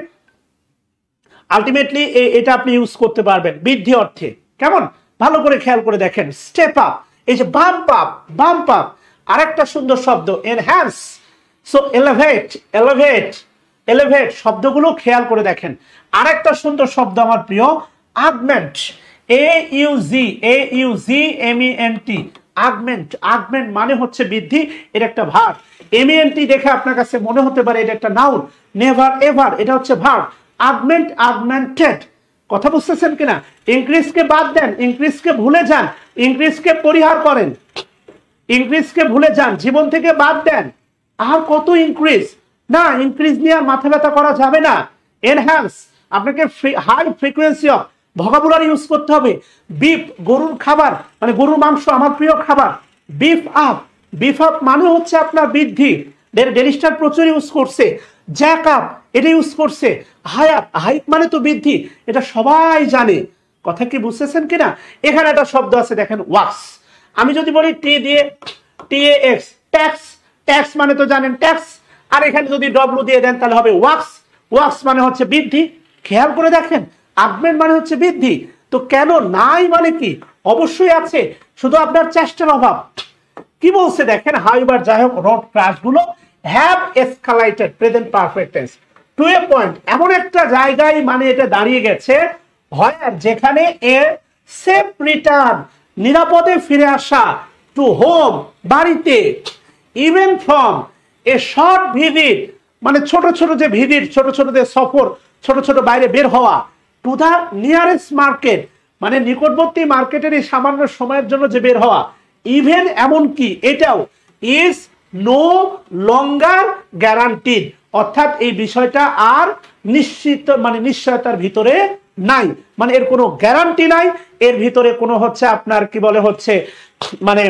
আলটিমেটলি এটা আপনি ইউজ করতে পারবেন বৃদ্ধি অর্থে কেমন ভালো করে খেয়াল করে দেখেন স্টেপ আপ এই যে বাম্প আপ বাম্প আপ আরেকটা সুন্দর শব্দ এনহ্যান্স সো এলেভেট এলেভেট এলেভেট শব্দগুলো খেয়াল করে দেখেন আরেকটা সুন্দর শব্দ আমার প্রিয় augment A U G A U G M N T augment augment মানে হচ্ছে বৃদ্ধি এটা একটা ভার এম এন টি দেখে আপনার কাছে মনে হতে পারে এটা একটা নাউন নেভার এভার এটা হচ্ছে ভার আগমেন্ট আগমেন্টেড কথা বুঝতেছেন কিনা ইনক্রিজকে বাদ দেন ইনক্রিজকে ভুলে যান ইনক্রিজকে পরিহার করেন ইনক্রিজকে ভুলে যান জীবন থেকে বাদ দেন আর কত ইনক্রিজ না ইনক্রিজ নিয়ে আর মাথা ব্যথা করা যাবে না এনহ্যান্স আপনাকে high frequency of vocabulary use করতে হবে বিফ গরুর খাবার মানে গরুর মাংস আমার প্রিয় খাবার বিফ আপ বিফ আপ মানে হচ্ছে আপনার বৃদ্ধি ডেলিস্টার প্রচুর ইউজ করছে জ্যাক আপ এটা ইউজ করছে আপ হাইপ মানে তো বৃদ্ধি এটা সবাই জানে কথা কি বুঝতেছেন কিনা এখানে একটা শব্দ আছে দেখেন ওয়াক্স আমি যদি বলি টি দিয়ে T A X tax tax মানে তো জানেন ট্যাক্স আর এখানে যদি ডব্লু দিয়ে দেন তাহলে হবে ওয়াক্স ওয়াক্স মানে হচ্ছে বৃদ্ধি খেয়াল করে দেখেন আগমেন্ট মানে হচ্ছে বৃদ্ধি তো কেন নাই মানে কি অবশ্যই আছে শুধু আপনার চেষ্টার অভাব কি বলছে দেখেন হাইবার যাই হোক রোড ক্রাশগুলো have escalated present perfect tense to a point এমন একটা জায়গায় মানে এটা দাঁড়িয়ে গেছে হয় যেখানে এর সেফ রিটার্ন নিরাপদে ফিরে আসা টু হোম বাড়িতে even from a short visit মানে ছোট ছোট যে ভিজিট ছোট ছোট যে সফর ছোট ছোট বাইরে বের হওয়া টু দা নিয়ারেস্ট মার্কেট মানে নিকটবর্তী মার্কেটের এই সামান্য সময়ের জন্য যে বের হওয়া ইভেন এমনকি এটাও ইজ নো লঙ্গার গ্যারান্টিড অর্থাৎ এই বিষয়টা আর নিশ্চিত মানে নিশ্চয়তার ভিতরে নাই মানে এর কোনো গ্যারান্টি নাই এর ভিতরে কোনো হচ্ছে আপনার কি বলে হচ্ছে মানে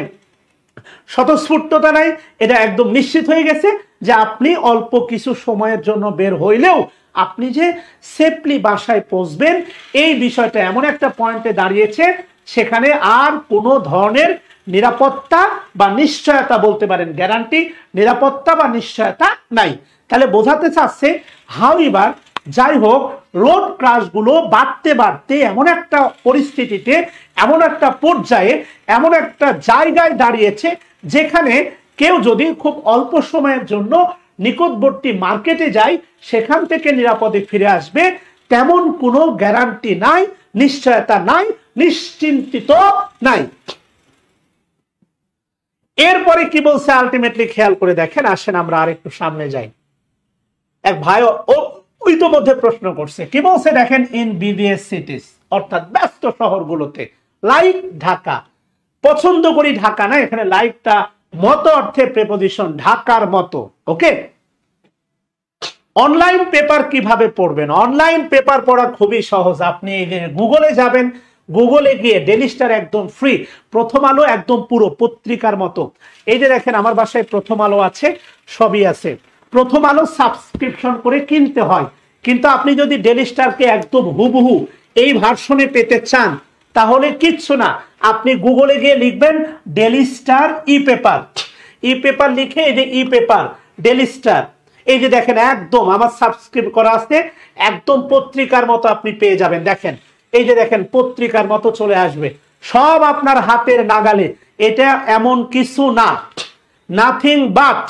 স্বতঃস্ফূর্ততা নাই এটা একদম নিশ্চিত হয়ে গেছে যে আপনি অল্প কিছু সময়ের জন্য বের হইলেও আপনি যে সেফলি বাসায় পৌঁছবেন এই বিষয়টা এমন একটা পয়েন্টে দাঁড়িয়েছে সেখানে আর কোনো ধরনের নিরাপত্তা বা নিশ্চয়তা বলতে পারেন গ্যারান্টি নিরাপত্তা বা নিশ্চয়তা নাই তাহলে বোঝাতে চাচ্ছে হাউ ইভার যাই হোক রোড ক্রাশগুলো বাড়তে বাড়তে এমন একটা পরিস্থিতিতে এমন একটা পর্যায়ে এমন একটা জায়গায় দাঁড়িয়েছে যেখানে কেউ যদি খুব অল্প সময়ের জন্য নিকটবর্তী মার্কেটে যায় সেখান থেকে নিরাপদে ফিরে আসবে তেমন কোনো গ্যারান্টি নাই নিশ্চয়তা নাই নিশ্চিন্তিত নাই এরপরে কি বলছে আলটিমেটলি খেয়াল করে দেখেন আসেন আমরা আরেকটু সামনে যাই এক ভাই ইতোমধ্যে প্রশ্ন করছে কি বলছে দেখেন ইন বিবিএস সিটিস অর্থাৎ ব্যস্ত শহরগুলোতে লাইক ঢাকা পছন্দ করি ঢাকা না এখানে লাইকটা মতো অর্থে প্রেপোজিশন ঢাকার মতো ওকে অনলাইন পেপার কিভাবে পড়বেন অনলাইন পেপার পড়া খুবই সহজ আপনি গুগলে যাবেন গুগলে গিয়ে ডেলি স্টার একদম ফ্রি প্রথম আলো একদম পুরো পত্রিকার মতো এই যে দেখেন আমার বাসায় প্রথম আলো আছে সবই আছে প্রথম আলো সাবস্ক্রিপশন করে কিনতে হয় কিন্তু আপনি যদি ডেলি স্টারকে একদম হুবহু এই ভার্সনে পেতে চান তাহলে কিচ্ছু না আপনি গুগলে গিয়ে লিখবেন Daily Star e paper e paper লিখে এই যে ই পেপার ডেলি স্টার এই যে দেখেন একদম আমার সাবস্ক্রাইব করা আছে একদম পত্রিকার মতো আপনি পেয়ে যাবেন দেখেন এই যে দেখেন পত্রিকার মতো চলে আসবে সব আপনার হাতের নাগালে এটা এমন কিছু না নাথিং বাট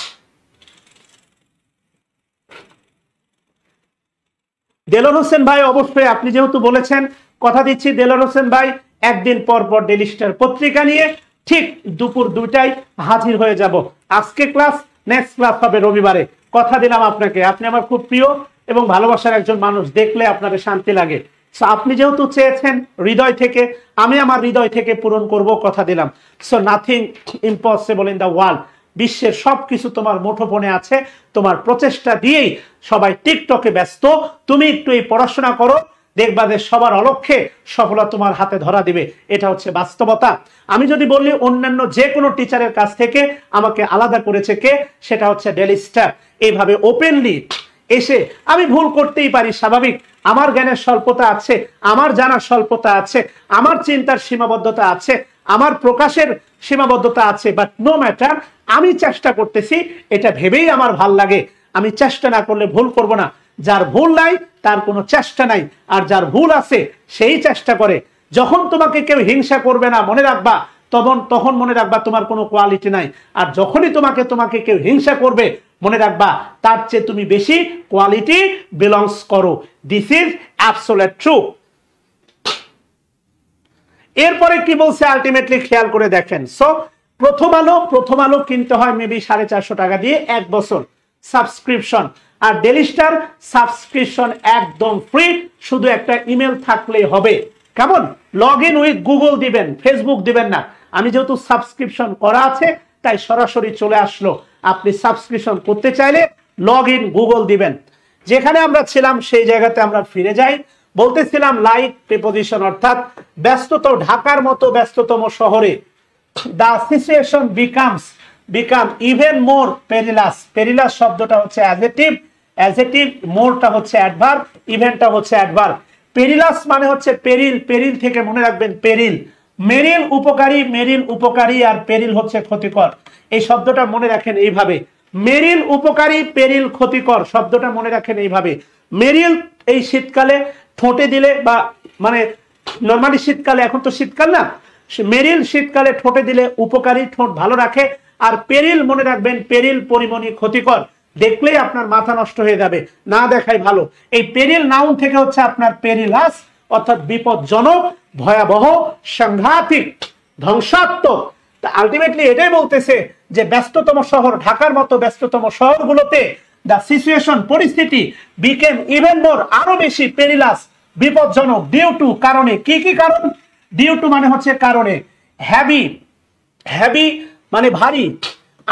দেলর হোসেন ভাই অবশ্যই আপনি যেহেতু বলেছেন কথা দিচ্ছি দেলর হোসেন ভাই একদিন পর পর ডেলি স্টার পত্রিকা নিয়ে ঠিক দুপুর দুইটায় হাজির হয়ে যাব আজকে ক্লাস নেক্সট ক্লাস হবে রবিবারে কথা দিলাম আপনাকে আপনি আমার খুব প্রিয় এবং ভালোবাসার একজন মানুষ দেখলে আপনাকে শান্তি লাগে সো আপনি যেহেতু চেয়েছেন হৃদয় থেকে আমি আমার হৃদয় থেকে পূরণ করব কথা দিলাম so nothing impossible in the world বিশ্বের সব কিছু তোমার মুঠোফোনে আছে তোমার প্রচেষ্টা দিয়েই সবাই টিকটকে ব্যস্ত তুমি একটু এই পড়াশোনা করো দেখবা যে সবার অলক্ষে সফলতা তোমার হাতে ধরা দিবে এটা হচ্ছে বাস্তবতা আমি যদি বলি অন্যান্য যে কোনো টিচারের কাছ থেকে আমাকে আলাদা করেছে কে সেটা হচ্ছে ডেলি স্টার এইভাবে ওপেনলি এসে আমি ভুল করতেই পারি স্বাভাবিক আমার জ্ঞানের স্বল্পতা আছে আমার জানার স্বল্পতা আছে আমার চিন্তার সীমাবদ্ধতা আছে আমার প্রকাশের সীমাবদ্ধতা আছে বাট নো ম্যাটার আমি চেষ্টা করতেছি এটা ভেবেই আমার ভাল লাগে আমি চেষ্টা না করলে ভুল করব না যার ভুল নাই তার কোনো চেষ্টা নাই আর যার ভুল আছে সেই চেষ্টা করে যখন তোমাকে কেউ হিংসা করবে না মনে রাখবা তখন তখন মনে রাখবা তোমার কোনো কোয়ালিটি নাই আর যখনই তোমাকে তোমাকে কেউ হিংসা করবে মনে রাখবা তার চেয়ে তুমি বেশি কোয়ালিটি বিলংস করো দিস ইজ অ্যাবসোলেট ট্রু এরপরে কি বলছে আলটিমেটলি খেয়াল করে দেখেন সো প্রথম আলো প্রথম আলো কিনতে হয় মেবি সাড়ে চারশো টাকা দিয়ে এক বছর সাবস্ক্রিপশন আর ডেলি স্টার সাবস্ক্রিপশন একদম ফ্রি শুধু একটা ইমেল থাকলেই হবে কেমন লগ ইন উইথ গুগল দিবেন ফেসবুক দিবেন না আমি যেহেতু সাবস্ক্রিপশন করা আছে তাই সরাসরি চলে আসলো আপনি সাবস্ক্রিপশন করতে চাইলে লগ ইন গুগল দিবেন যেখানে আমরা ছিলাম সেই জায়গাতে আমরা ফিরে যাই বলতেছিলাম লাইক প্রিপোজিশন অর্থাৎ ব্যস্তত ঢাকার মতো ব্যস্ততম শহরে the situation becomes become even more perilous perilous শব্দটা হচ্ছে অ্যাজেটিভ অ্যাজেটিভ মোরটা হচ্ছে অ্যাডভার্ব ইভেনটা হচ্ছে অ্যাডভার্ব পেরিলাস মানে হচ্ছে পেরিল পেরিল থেকে মনে রাখবেন পেরিল মেরিল উপকারী মেরিল উপকারী আর পেরিল হচ্ছে ক্ষতিকর এই শব্দটা মনে রাখেন এইভাবে মেরিল উপকারী পেরিল ক্ষতিকর শব্দটা মনে রাখেন এইভাবে মেরিল এই শীতকালে ঠোঁটে দিলে বা মানে নর্মালি শীতকালে এখন তো শীতকাল না মেরিল শীতকালে ঠোঁটে দিলে উপকারী ঠোঁট ভালো রাখে আর পেরিল মনে রাখবেন পেরিল পরিমণি ক্ষতিকর দেখলেই আপনার মাথা নষ্ট হয়ে যাবে না দেখাই ভালো এই পেরিল নাউন থেকে হচ্ছে আপনার পেরিলাস অর্থাৎ বিপদজনক ভয়াবহ সাংঘাতিক ধ্বংসাত্মক আলটিমেটলি এটাই বলতেছে যে ব্যস্ততম শহর ঢাকার মতো ব্যস্ততম শহরগুলোতে দ্য সিচুয়েশন পরিস্থিতি বিকেম ইভেন মোর আরো বেশি পেরিলাস বিপজ্জনক ডিউ টু কারণে কি কি কারণ ডিউ টু মানে হচ্ছে কারণে হ্যাভি হ্যাভি মানে ভারী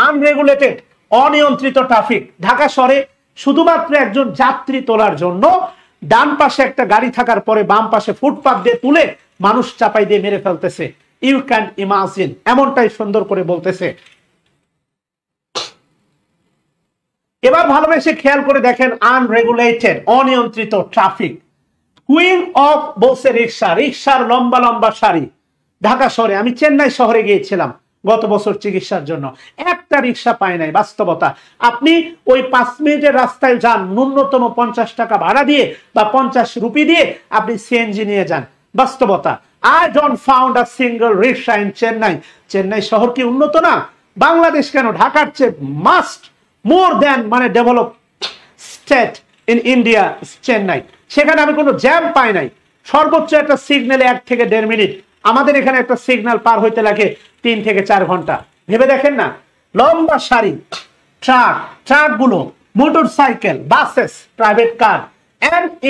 আনরেগুলেটেড অনিয়ন্ত্রিত ট্রাফিক ঢাকা শহরে শুধুমাত্র একজন যাত্রী তোলার জন্য ডান পাশে একটা গাড়ি থাকার পরে বাম পাশে ফুটপাথ দিয়ে তুলে মানুষ চাপাই দিয়ে মেরে ফেলতেছে ইউ ক্যান ইমাজিন এমনটাই সুন্দর করে বলতেছে এবার ভালোবেসে খেয়াল করে দেখেন আনরেগুলেটেড অনিয়ন্ত্রিত ট্রাফিক কুইন অফ বলছে রিক্সা রিক্সার লম্বা লম্বা শাড়ি ঢাকা শহরে আমি চেন্নাই শহরে গিয়েছিলাম গত বছর চিকিৎসার জন্য একটা রিক্সা পায় নাই বাস্তবতা আপনি ওই পাঁচ মিনিটের রাস্তায় যান ন্যূনতম পঞ্চাশ টাকা ভাড়া দিয়ে বা পঞ্চাশ রুপি দিয়ে আপনি সিএনজি নিয়ে যান বাস্তবতা I don't found a single rickshaw in Chennai Chennai শহর কি উন্নত না বাংলাদেশ কেন ঢাকার চেয়ে মাস্ট মোর দেন মানে develop state in India Chennai সেখানে আমি কোনো জ্যাম পাই নাই সর্বোচ্চ একটা সিগন্যালে এক থেকে দেড় মিনিট আমাদের এখানে একটা সিগন্যাল পার হইতে লাগে তিন থেকে চার ঘন্টা ভেবে দেখেন না লম্বা সারি ট্রাক ট্রাকগুলো motor cycle buses private car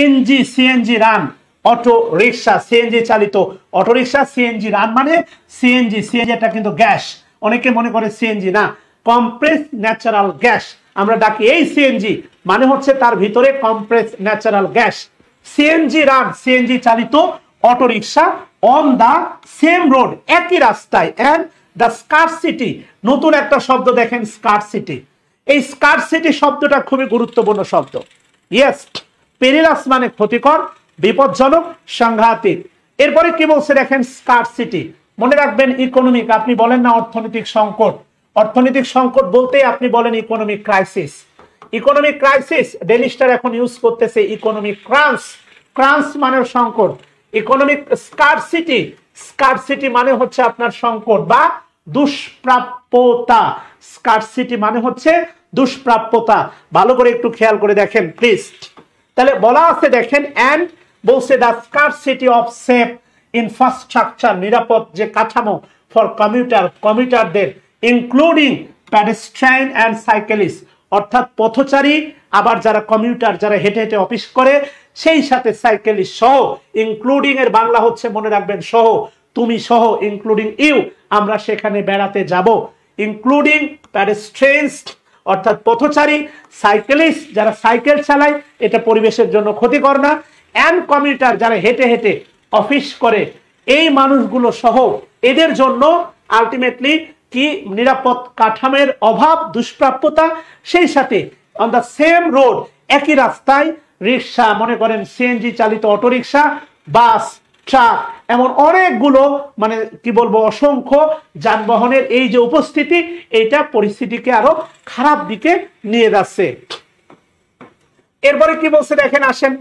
N G CNG run auto rickshaw CNG চালিত অটো রিক্সা সিএনজি রান মানে সিএনজি সিএনজিটা কিন্তু গ্যাস অনেকে মনে করে সিএনজি না কমপ্রেস ন্যাচারাল গ্যাস আমরা ডাকি এই সিএনজি মানে হচ্ছে তার ভিতরে compress natural gas CNG run CNG চালিত auto rickshaw on the same road একই রাস্তায় অ্যান্ড স্কার সিটি নতুন একটা শব্দ দেখেন স্কার সিটি এই স্কার সিটি শব্দটা খুবই গুরুত্বপূর্ণ শব্দ ইয়েস পেরিলাস মানে ক্ষতিকর বিপজ্জনক সাংঘাতিক এরপরে কি বলছে দেখেন স্কার সিটি মনে রাখবেন ইকোনমিক আপনি বলেন না অর্থনৈতিক সংকট অর্থনৈতিক সংকট বলতে আপনি বলেন economic crisis economic crisis Daily Star এখন ইউজ করতেছে ইকোনমিক ক্রান্স ক্রান্স মানের সংকট ইকোনমিক স্কারসিটি স্কারসিটি মানে হচ্ছে আপনার সংকট বা দুষ্প্রাপ্যতা স্কারসিটি মানে হচ্ছে দুষ্প্রাপ্যতা ভালো করে একটু খেয়াল করে দেখেন প্লিজ তাহলে বলা আছে দেখেন অ্যান্ড বলছে the scarcity of safe infrastructure নিরাপদ যে কাঠামো ফর কমিউটার কমিউটারদের ইনক্লুডিং প্যাডেস্ট্রাইন অ্যান্ড সাইকেলিস্ট অর্থাৎ পথচারী আবার যারা কমিউটার যারা হেঁটে হেঁটে অফিস করে সেই সাথে সাইকেলি সহ ইনক্লুডিং এর বাংলা হচ্ছে মনে রাখবেন সহ তুমি সহ ইনক্লুডিং ইউ আমরা সেখানে বেড়াতে যাব ইনক্লুডিং প্যারেস্ট্রেন্স অর্থাৎ পথচারী সাইকেলিস্ট যারা সাইকেল চালায় এটা পরিবেশের জন্য ক্ষতিকর না অ্যান্ড কমিউটার যারা হেঁটে হেঁটে অফিস করে এই মানুষগুলো সহ এদের জন্য আলটিমেটলি কি নিরাপদ কাঠামের অভাব দুষ্প্রাপ্যতা সেই সাথে অন দ্য সেম রোড একই রাস্তায় রিক্সা মনে করেন সিএনজি চালিত অটোরিক্সা বাস ট্রাক এমন অনেকগুলো মানে কি বলবো অসংখ্য যানবাহনের এই যে উপস্থিতি এইটা পরিস্থিতিকে আরো খারাপ দিকে নিয়ে যাচ্ছে এরপরে কি বলছে দেখেন আসেন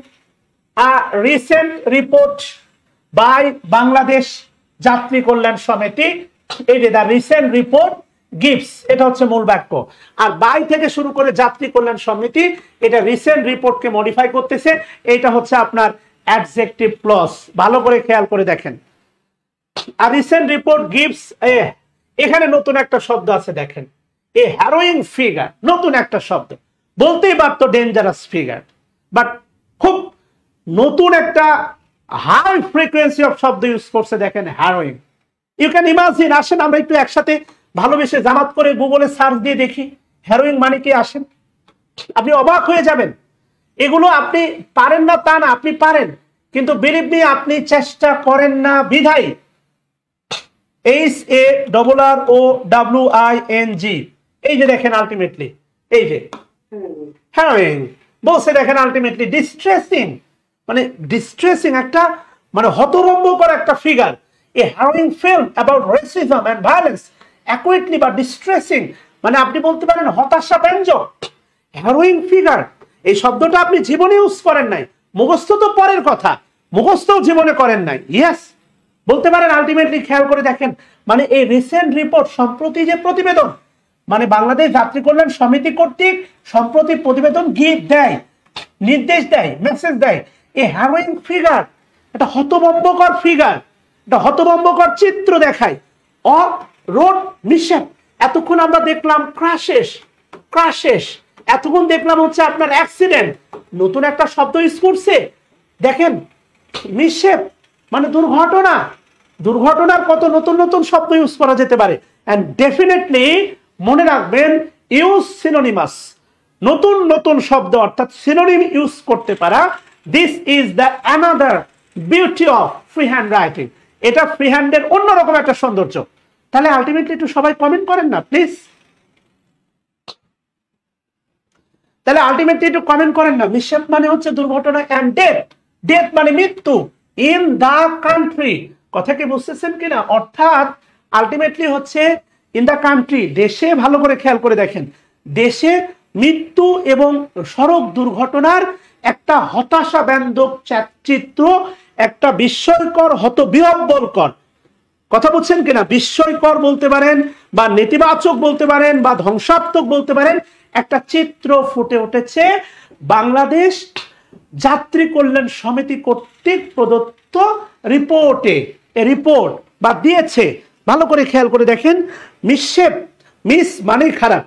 a recent report by Bangladesh Jatri Kalyan সমিতি এই যে দ্য রিসেন্ট রিপোর্ট গিফটস এটা হচ্ছে মূল বাক্য আর বাই থেকে শুরু করে যাত্রী কল্যাণ সমিতি এটা রিসেন্ট রিপোর্টকে মডিফাই করতেছে এটা হচ্ছে আপনার অ্যাডজেক্টিভ প্লস ভালো করে খেয়াল করে দেখেন আর রিসেন্ট রিপোর্ট গিফট এ এখানে নতুন একটা শব্দ আছে দেখেন এ হ্যারোইং ফিগার নতুন একটা শব্দ বলতেই পারতো ডেঞ্জারাস ফিগার বাট খুব নতুন একটা হাই ফ্রিকোয়েন্সি অফ শব্দ ইউজ করছে দেখেন হ্যারোইং ইউ ক্যান ইমাজিন আসেন আমরা একটু একসাথে ভালোবেসে জামাত করে গুগলে সার্চ দিয়ে দেখি হেরোইন মানে কি আসেন আপনি অবাক হয়ে যাবেন এগুলো আপনি পারেন না তা না আপনি পারেন কিন্তু বিলিভ মি আপনি চেষ্টা করেন না বিধাই H A double R O W I N G এই যে দেখেন আলটিমেটলি এই যে হেরোইন বলছে দেখেন আলটিমেটলি ডিস্ট্রেসিং মানে ডিস্ট্রেসিং একটা মানে হতভম্ব করা একটা figure a harrowing film about racism and violence acutely বা ডিস্ট্রেসিং মানে আপনি বলতে পারেন হতাশা ব্যঞ্জক হ্যারোইং ফিগার এই শব্দটা আপনি জীবনে ইউজ করেন নাই মুখস্থ তো পরের কথা মুখস্থও জীবনে করেন নাই ইয়াস বলতে পারেন আলটিমেটলি খেয়াল করে দেখেন মানে এই রিসেন্ট রিপোর্ট সম্প্রতি যে প্রতিবেদন মানে বাংলাদেশ যাত্রী কল্যাণ সমিতি কর্তৃক সম্প্রতি প্রতিবেদন গিয়ে দেয় নির্দেশ দেয় মেসেজ দেয় এই হ্যারোইন ফিগার একটা হতভম্বকর ফিগার একটা হতভম্বকর চিত্র দেখায় অ রোড নিষেধ এতক্ষণ আমরা দেখলাম ক্রাশেস ক্রাশেস এতক্ষণ দেখলাম হচ্ছে আপনার অ্যাক্সিডেন্ট নতুন একটা শব্দ ইউজ করছে দেখেন নিষেধ মানে দুর্ঘটনা দুর্ঘটনার কত নতুন নতুন শব্দ ইউজ করা যেতে পারে অ্যান্ড ডেফিনেটলি মনে রাখবেন ইউজ সিনোনিমাস নতুন নতুন শব্দ অর্থাৎ সিনোনিম ইউজ করতে পারা this is the another beauty of free hand writing এটা ফ্রি হ্যান্ডের অন্যরকম একটা সৌন্দর্য তাহলে আলটিমেটলি একটু সবাই কমেন্ট করেন না প্লিজ তাহলে আলটিমেটলি একটু কমেন্ট করেন না মিশেপ মানে হচ্ছে দুর্ঘটনা অ্যান্ড ডেথ ডেথ মানে মৃত্যু ইন দা কান্ট্রি কথা কি বুঝতেছেন কিনা অর্থাৎ আলটিমেটলি হচ্ছে ইন দা কান্ট্রি দেশে ভালো করে খেয়াল করে দেখেন দেশে মৃত্যু এবং সড়ক দুর্ঘটনার একটা হতাশাব্যঞ্জক চিত্র একটা বিস্ময়কর হত বিহব্বলকর কথা বলছেন কিনা বিস্ময়কর বলতে পারেন বা নেতিবাচক বলতে পারেন বা ধ্বংসাত্মক বলতে পারেন একটা চিত্র ফুটে উঠেছে বাংলাদেশ যাত্রী কল্যাণ সমিতি কর্তৃক প্রদত্ত রিপোর্টে রিপোর্ট বা দিয়েছে ভালো করে খেয়াল করে দেখেন মিসেপ মিস মানে খারাপ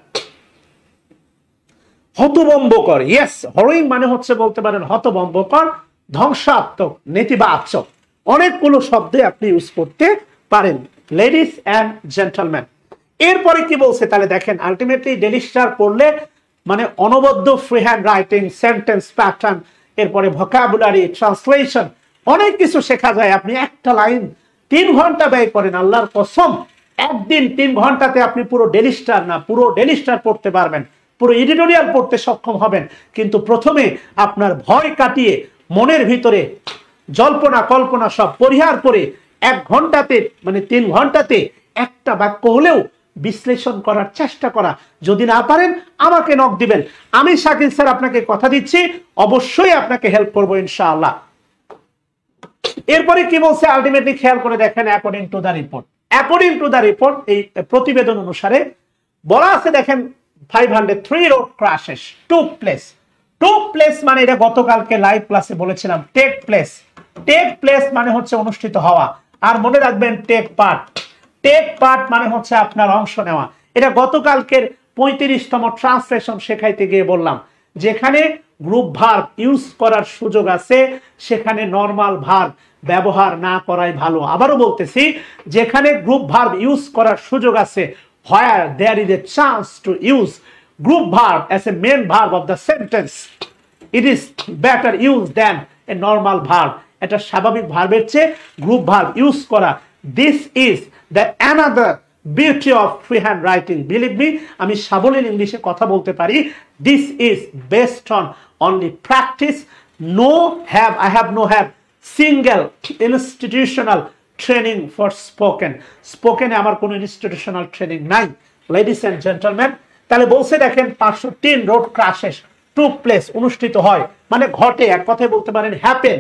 হতবম্বকর ইয়েস হরোইং মানে হচ্ছে বলতে পারেন হতবম্বকর ধ্বংসাত্মক নেতিবাচক অনেকগুলো শব্দে আপনি ইউজ করতে পারেন লেডিস অ্যান্ড জেন্টলম্যান এরপরে কি বলছে তাহলে দেখেন আলটিমেটলি ডেলি স্টার পড়লে মানে অনবদ্য free hand writing sentence pattern এরপরে ভোকাবুলারি ট্রান্সলেশন অনেক কিছু শেখা যায় আপনি একটা লাইন তিন ঘন্টা ব্যয় করেন আল্লাহর কসম একদিন তিন ঘন্টাতে আপনি পুরো ডেলি স্টার না পুরো ডেলি স্টার পড়তে পারবেন পুরো এডিটোরিয়াল পড়তে সক্ষম হবেন কিন্তু প্রথমে আপনার ভয় কাটিয়ে মনের ভিতরে জল্পনা কল্পনা সব পরিহার করে এক ঘন্টাতে মানে তিন ঘন্টাতে একটা বাক্য হলেও বিশ্লেষণ করার চেষ্টা করা যদি না পারেন আমাকে নক দিবেন আমি শাকিল স্যার আপনাকে কথা দিচ্ছি অবশ্যই আপনাকে হেল্প করবো ইনশাআল্লাহ এরপরে কি বলছে আলটিমেটলি খেয়াল করে দেখেন according to the report according to the report এই প্রতিবেদন অনুসারে বলা আছে দেখেন five hundred three road crashes to place took place মানে এটা গতকালকে লাইভ ক্লাসে বলেছিলাম টেক প্লেস টেক প্লেস মানে হচ্ছে অনুষ্ঠিত হওয়া আর মনে রাখবেন টেক পার্ট টেক পার্ট মানে হচ্ছে আপনার অংশ নেওয়া এটা গতকালকের পঁয়ত্রিশতম ট্রান্সলেশন শেখাইতে গিয়ে বললাম যেখানে গ্রুপ ভার্ব ইউজ করার সুযোগ আছে সেখানে নর্মাল ভার্ব ব্যবহার না করাই ভালো আবারও বলতেছি যেখানে গ্রুপ ভার্ব ইউজ করার সুযোগ আছে where there is a chance to use group verb as a main verb of the sentence. It is better used than a normal verb. এটা স্বাভাবিক ভার্বের চেয়ে গ্রুপ ভার্ব ইউজ করা this is the another beauty of free hand writing believe me আমি সাবলীল ইংলিশে কথা বলতে পারি this is best on only practice no have I have no have single institutional training for spoken স্পোকেনে আমার কোনো ইনস্টিটিউশনাল ট্রেনিং নাই লেডিস অ্যান্ড জেন্টলম্যান তাহলে বলছে দেখেন পাঁচশো তিন রোড ক্রাশেস টু প্লেস অনুষ্ঠিত হয় মানে ঘটে এক কথায় বলতে পারেন হ্যাপেন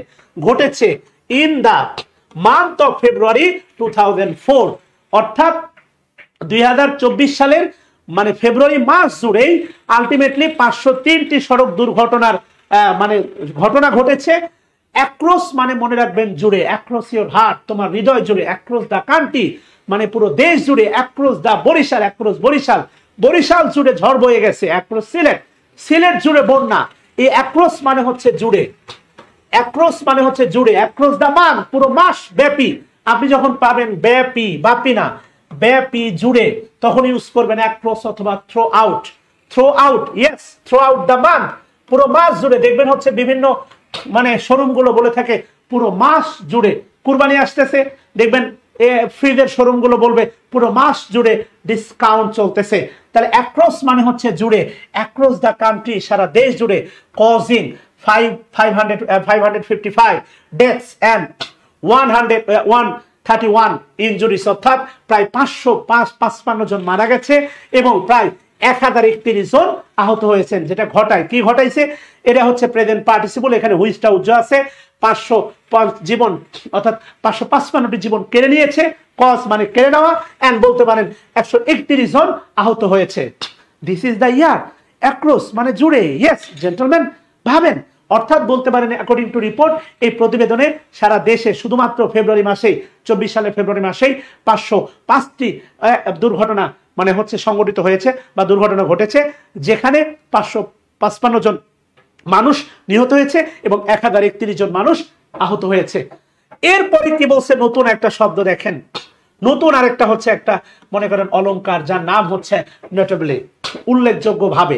ঘটেছে in the month of February two thousand four অর্থাৎ দুই সালের মানে ফেব্রুয়ারি মাস জুড়েই আলটিমেটলি পাঁচশো তিনটি সড়ক দুর্ঘটনার মানে ঘটনা ঘটেছে অ্যাক্রস মানে মনে রাখবেন জুড়ে অ্যাক্রস ইউর হার্ট তোমার হৃদয় জুড়ে অ্যাক্রস দ্য কান্ট্রি মানে পুরো দেশ জুড়ে across the Barisal across Barisal Barisal জুড়ে ঝড় বয়ে গেছে অ্যাক্রোস সিলেট সিলেট জুড়ে বন্যা এই অ্যাক্রোস মানে হচ্ছে জুড়ে অ্যাক্রোস মানে হচ্ছে জুড়ে অ্যাক্রোস দা মান পুরো মাস ব্যাপী আপনি যখন পাবেন ব্যাপী বাপি না ব্যাপী জুড়ে তখন ইউজ করবেন অ্যাক্রোস অথবা throw out throw out yes throw out the month পুরো মাস জুড়ে দেখবেন হচ্ছে বিভিন্ন মানে শোরুমগুলো বলে থাকে পুরো মাস জুড়ে কুরবানি আসতেছে দেখবেন ফ্রিজের শোরুমগুলো বলবে পুরো মাস জুড়ে ডিসকাউন্ট চলতেছে তাহলে অ্যাক্রস মানে হচ্ছে জুড়ে অ্যাক্রস দ্য কান্ট্রি সারা দেশ জুড়ে causing five five hundred five hundred fifty five deaths and one hundred one thirty one injuries অর্থাৎ প্রায় পাঁচশো পাঁচ পাঁচপান্ন জন মারা গেছে এবং প্রায় এক হাজার একত্রিশ জন আহত হয়েছেন যেটা ঘটায় কি ঘটাইছে এটা হচ্ছে প্রেজেন্ট পার্টিসিপল এখানে হুইসটা উজ্জ্ব আছে পাঁচশো জীবন অর্থাৎ পাঁচশো পাঁচপান্নটি জীবন কেড়ে নিয়েছে কজ মানে কেড়ে নেওয়া অ্যান্ড বলতে পারেন একশো একত্রিশ জন আহত হয়েছে this is the year across মানে জুড়ে ইয়েস জেন্টলম্যান ভাবেন অর্থাৎ বলতে পারেন অ্যাকর্ডিং টু রিপোর্ট এই প্রতিবেদনে সারা দেশে শুধুমাত্র ফেব্রুয়ারি মাসেই চব্বিশ সালের ফেব্রুয়ারি মাসেই পাঁচশো পাঁচটি দুর্ঘটনা মানে হচ্ছে সংগঠিত হয়েছে বা দুর্ঘটনা ঘটেছে যেখানে পাঁচশো পাঁচপান্ন জন মানুষ নিহত হয়েছে এবং এক হাজার একত্রিশ জন মানুষ আহত হয়েছে এরপরে কি বলছে নতুন একটা শব্দ দেখেন নতুন আরেকটা হচ্ছে একটা মনে করেন অলঙ্কার যার নাম হচ্ছে নোটেবলি উল্লেখযোগ্যভাবে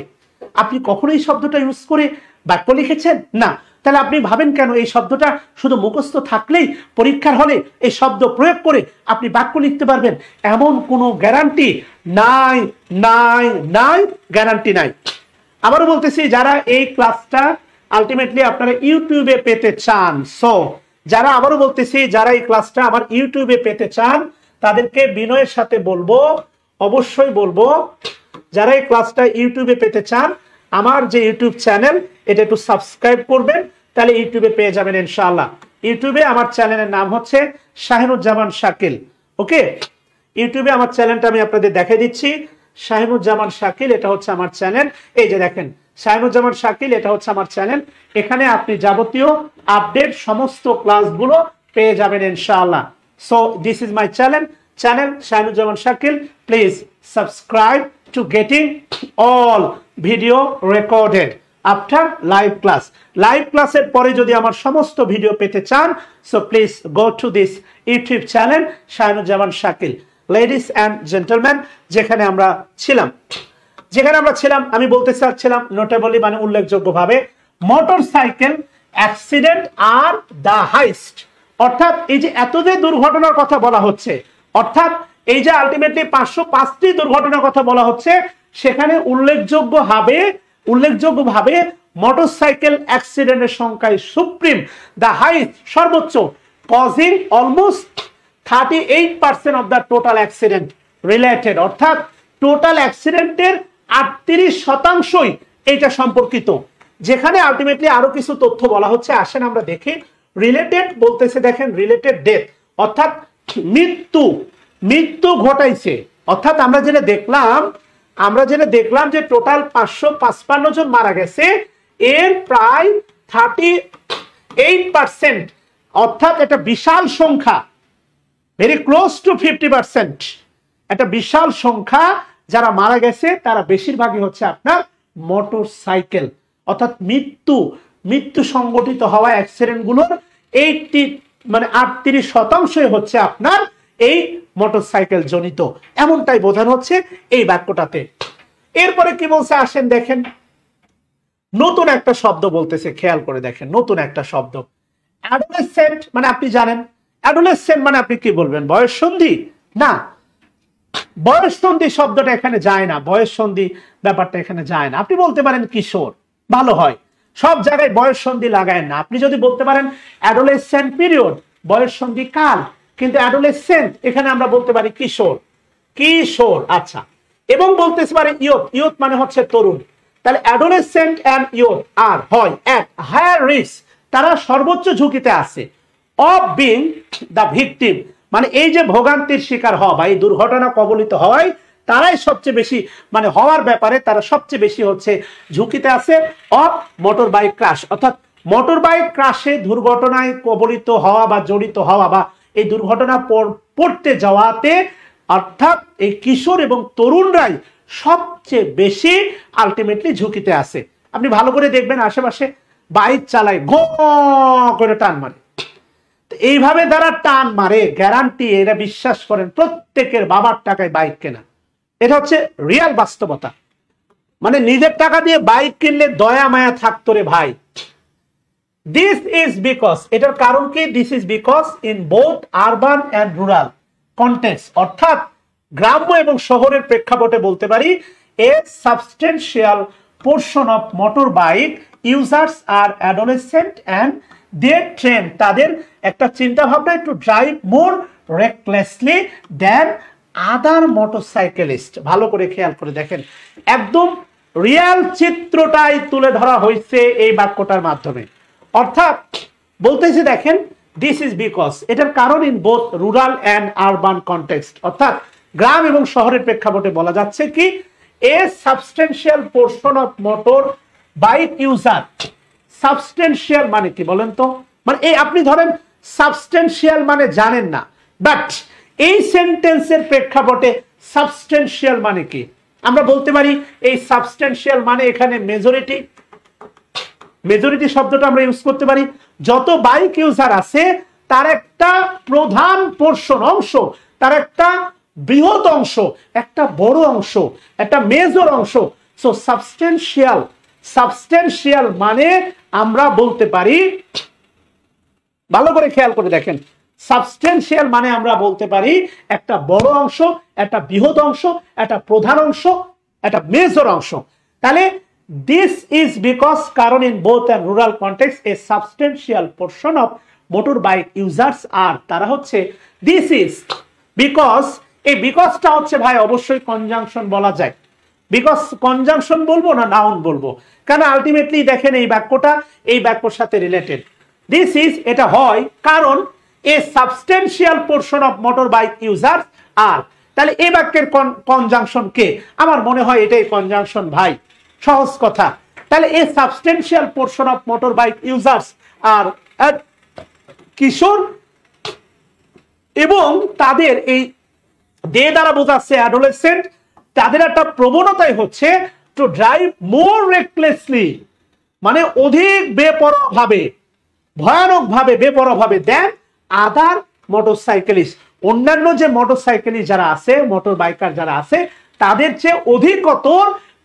আপনি কখনো এই শব্দটা ইউজ করে বাক্য লিখেছেন না তাহলে আপনি ভাবেন কেন এই শব্দটা শুধু মুখস্থ থাকলেই পরীক্ষার হলে এই শব্দ প্রয়োগ করে আপনি বাক্য লিখতে পারবেন এমন কোনো গ্যারান্টি নাই নাই নাই গ্যারান্টি নাই আবারও বলতেছি যারা এই ক্লাসটা আলটিমেটলি আপনারা ইউটিউবে পেতে চান সো যারা আবারও বলতেছি যারা এই ক্লাসটা আমার ইউটিউবে পেতে চান তাদেরকে বিনয়ের সাথে বলবো অবশ্যই বলবো যারা এই ক্লাসটা ইউটিউবে পেতে চান আমার যে ইউটিউব চ্যানেল এটা একটু সাবস্ক্রাইব করবেন তাহলে ইউটিউবে পেয়ে যাবেন ইনশাআল্লাহ ইউটিউবে আমার চ্যানেলের নাম হচ্ছে শাহিনুজ্জামান শাকিল ওকে ইউটিউবে আমার চ্যানেলটা আমি আপনাদের দেখে দিচ্ছি শাহিনুজ্জামান শাকিল এটা হচ্ছে আমার চ্যানেল এই যে দেখেন শাহিনুজ্জামান শাকিল এটা হচ্ছে আমার চ্যানেল এখানে আপনি যাবতীয় আপডেট সমস্ত ক্লাসগুলো পেয়ে যাবেন ইনশাআল্লাহ so this is my channel channel Shahinuzzaman Shakil please subscribe to getting all video recorded after live class live ক্লাসের পরে যদি আমার সমস্ত ভিডিও পেতে চান so please go to this YouTube channel Shahnuzzaman Shakil ladies and gentleman যেখানে আমরা ছিলাম যেখানে আমরা ছিলাম আমি বলতে চাচ্ছিলাম নোটেবলি মানে উল্লেখযোগ্যভাবে motor cycle accident are the highest অর্থাৎ এই যে এত যে দুর্ঘটনার কথা বলা হচ্ছে অর্থাৎ এই যে আলটিমেটলি পাঁচশো পাঁচটি দুর্ঘটনার কথা বলা হচ্ছে সেখানে উল্লেখযোগ্য হবে উল্লেখযোগ্যভাবে মোটরসাইকেল অ্যাক্সিডেন্টের সংখ্যায় সুপ্রিম দ্য হাইস্ট সর্বোচ্চ causing almost thirty eight percent of the total accident related অর্থাৎ টোটাল অ্যাক্সিডেন্টের আটত্রিশ শতাংশই এটা সম্পর্কিত যেখানে আলটিমেটলি আরো কিছু তথ্য বলা হচ্ছে আসেন আমরা দেখি রিলেটেড বলতেছে দেখেন রিলেটেড ডেথ অর্থাৎ মৃত্যু মৃত্যু ঘটাইছে অর্থাৎ আমরা যেটা দেখলাম আমরা যেটা দেখলাম যে টোটাল পাঁচশো পাঁচপান্ন জন মারা গেছে এর প্রায় থার্টি এইট পার্সেন্ট অর্থাৎ একটা বিশাল সংখ্যা very close to fifty percent একটা বিশাল সংখ্যা যারা মারা গেছে তারা বেশিরভাগই হচ্ছে আপনার মোটর সাইকেল অর্থাৎ মৃত্যু মৃত্যু সংগঠিত হওয়া অ্যাক্সিডেন্টগুলোর এইটটি মানে আটত্রিশ শতাংশই হচ্ছে আপনার এই মোটরসাইকেল জনিত এমনটাই বোঝানো হচ্ছে এই বাক্যটাতে এরপরে কি বলছে আসেন দেখেন নতুন একটা শব্দ বলতেছে খেয়াল করে দেখেন নতুন একটা শব্দ অ্যাডোলেসেন্ট মানে আপনি জানেন অ্যাডোলেসেন্ট মানে আপনি কি বলবেন বয়স সন্ধি না বয়স সন্ধি শব্দটা এখানে যায় না বয়স সন্ধি ব্যাপারটা এখানে যায় না আপনি বলতে পারেন কিশোর ভালো হয় সব জায়গায় বয়স সন্ধি লাগায় না আপনি যদি বলতে পারেন অ্যাডোলেসেন্ট পিরিয়ড বয়স সন্ধি কাল কিন্তু অ্যাডোলেসেন্ট এখানে আমরা বলতে পারি কিশোর কিশোর আচ্ছা এবং বলতে পারে ইয়ত ইয়ত মানে হচ্ছে তরুণ তাহলে অ্যাডোলেসেন্ট অ্যান্ড ইয়ত আর হয় এক হায়ার রিস্ক তারা সর্বোচ্চ ঝুঁকিতে আছে অফ বিং দ্য ভিকটিম মানে এই যে ভোগান্তির শিকার হওয়া বা এই দুর্ঘটনা কবলিত হওয়ায় তারাই সবচেয়ে বেশি মানে হওয়ার ব্যাপারে তারা সবচেয়ে বেশি হচ্ছে ঝুঁকিতে আছে অফ মোটর বাইক ক্রাশ অর্থাৎ মোটর বাইক ক্রাশে দুর্ঘটনায় কবলিত হওয়া বা জড়িত হওয়া বা এই দুর্ঘটনা পড়তে যাওয়াতে অর্থাৎ এই কিশোর এবং তরুণরাই সবচেয়ে বেশি আলটিমেটলি ঝুঁকিতে আছে আপনি ভালো করে দেখবেন আশেপাশে বাইক চালায় গো করে টান মারে এইভাবে তারা টান মারে গ্যারান্টি এরা বিশ্বাস করেন প্রত্যেকের বাবার টাকায় বাইক কেনা এটা হচ্ছে রিয়াল বাস্তবতা মানে নিজের টাকা দিয়ে বাইক কিনলে দয়া মায়া থাকতো রে ভাই দিস ইজ বিকজ এটার কারণ কি this is because in both urban and rural context অর্থাৎ গ্রাম্য এবং শহরের প্রেক্ষাপটে বলতে পারি a substantial portion of motor bike users are adolescent and they train তাদের একটা চিন্তা ভাবনা একটু ড্রাইভ মোর রেকলেসলি দেন আদার মোটরসাইকেলিস্ট ভালো করে খেয়াল করে দেখেন একদম রিয়াল চিত্রটাই তুলে ধরা হয়েছে এই বাক্যটার মাধ্যমে অর্থাৎ বলতেছি দেখেন দিস ইজ বিকজ এটার কারণ in both rural and urban context অর্থাৎ গ্রাম এবং শহরের প্রেক্ষাপটে বলা যাচ্ছে কি a substantial portion of motor bike user substantial মানে কি বলেন তো মানে এই আপনি ধরেন সাবস্টেন্সিয়াল মানে জানেন না বাট এই সেন্টেন্সের প্রেক্ষাপটে সাবস্টেন্সিয়াল মানে কি আমরা বলতে পারি এই সাবস্টেন্সিয়াল মানে এখানে মেজরিটি মেজরিটি শব্দটা আমরা ইউজ করতে পারি যত বাইক ইউজার আছে তার একটা প্রধান পোর্শন অংশ তার একটা বৃহৎ অংশ একটা বড় অংশ একটা মেজর অংশ সো সাবস্টেন্সিয়াল সাবস্টেন্সিয়াল মানে আমরা বলতে পারি ভালো করে খেয়াল করে দেখেন সাবস্টেন্সিয়াল মানে আমরা বলতে পারি একটা বড় অংশ একটা বৃহৎ অংশ একটা প্রধান অংশ একটা মেজর অংশ তাহলে This is because Karon in both and rural context a substantial portion of motorbike users are তারা হচ্ছে this is because এই বিকজটা হচ্ছে ভাই অবশ্যই কনজাংশন বলা যায় বিকজ কনজাংশন বলবো না নাউন বলবো কারণ আলটিমেটলি দেখেন এই বাক্যটা এই বাক্যর সাথে রিলেটেড দিস ইজ এটা হয় কারণ a substantial portion of motor bike users are তাহলে এ বাক্যের কনজাংশন কে আমার মনে হয় এটাই কনজাংশন ভাই সহজ কথা তাহলে এই substantial portion of motor bike users are কিশোর এবং তাদের এই দে দ্বারা বোঝাচ্ছে অ্যাডোলেসেন্ট তাদের একটা প্রবণতাই হচ্ছে টু ড্রাইভ মোর রেকলেসলি মানে অধিক বেপরভাবে ভয়ানকভাবে বেপরভাবে দেন আদার মোটর সাইকেলিস্ট অন্যান্য যে মোটর সাইকেলিস্ট যারা আছে মোটর বাইকার যারা আছে তাদের চেয়ে অধিকতর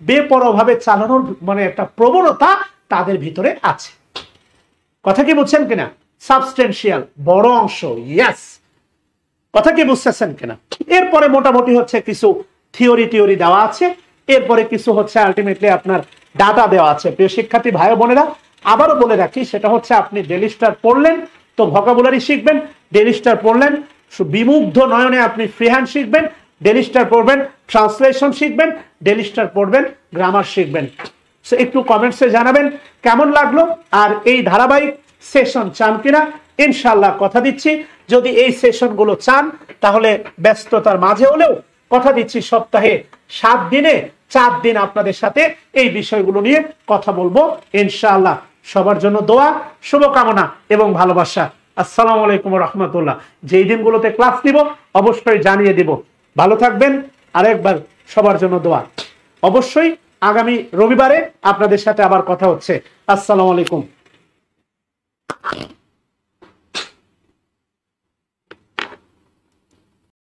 বেপরভাবে চালানোর মানে একটা প্রবণতা তাদের ভিতরে আছে কথা কি বুঝছেন কিনা সাবস্টেন্সিয়াল বড় অংশ ইয়াস কথা কি বুঝতেছেন কিনা এরপরে মোটামুটি হচ্ছে কিছু থিওরি টিওরি দেওয়া আছে এরপরে কিছু হচ্ছে আলটিমেটলি আপনার ডাটা দেওয়া আছে প্রিয় শিক্ষার্থী ভাই বোনেরা আবারও বলে রাখি সেটা হচ্ছে আপনি ডেলি স্টার পড়লেন তো ভকাবুলারি শিখবেন ডেলি স্টার পড়লেন বিমুগ্ধ নয়নে আপনি ফ্রিহ্যান্ড শিখবেন ডেলিস্টার পড়বেন ট্রান্সলেশন শিখবেন ডেলিস্টার পড়বেন গ্রামার শিখবেন সো একটু কমেন্টসে জানাবেন কেমন লাগলো আর এই ধারাবাহিক সেশন চান কিনা ইনশাল্লাহ কথা দিচ্ছি যদি এই সেশনগুলো চান তাহলে ব্যস্ততার মাঝে হলেও কথা দিচ্ছি সপ্তাহে সাত দিনে চার দিন আপনাদের সাথে এই বিষয়গুলো নিয়ে কথা বলবো ইনশাআল্লাহ সবার জন্য দোয়া শুভকামনা এবং ভালোবাসা আসসালামু আলাইকুম রহমতুল্লাহ যেই দিনগুলোতে ক্লাস দিব অবশ্যই জানিয়ে দিব ভালো থাকবেন আরেকবার সবার জন্য দোয়া অবশ্যই আগামী রবিবারে আপনাদের সাথে আবার কথা হচ্ছে আসসালামু আলাইকুম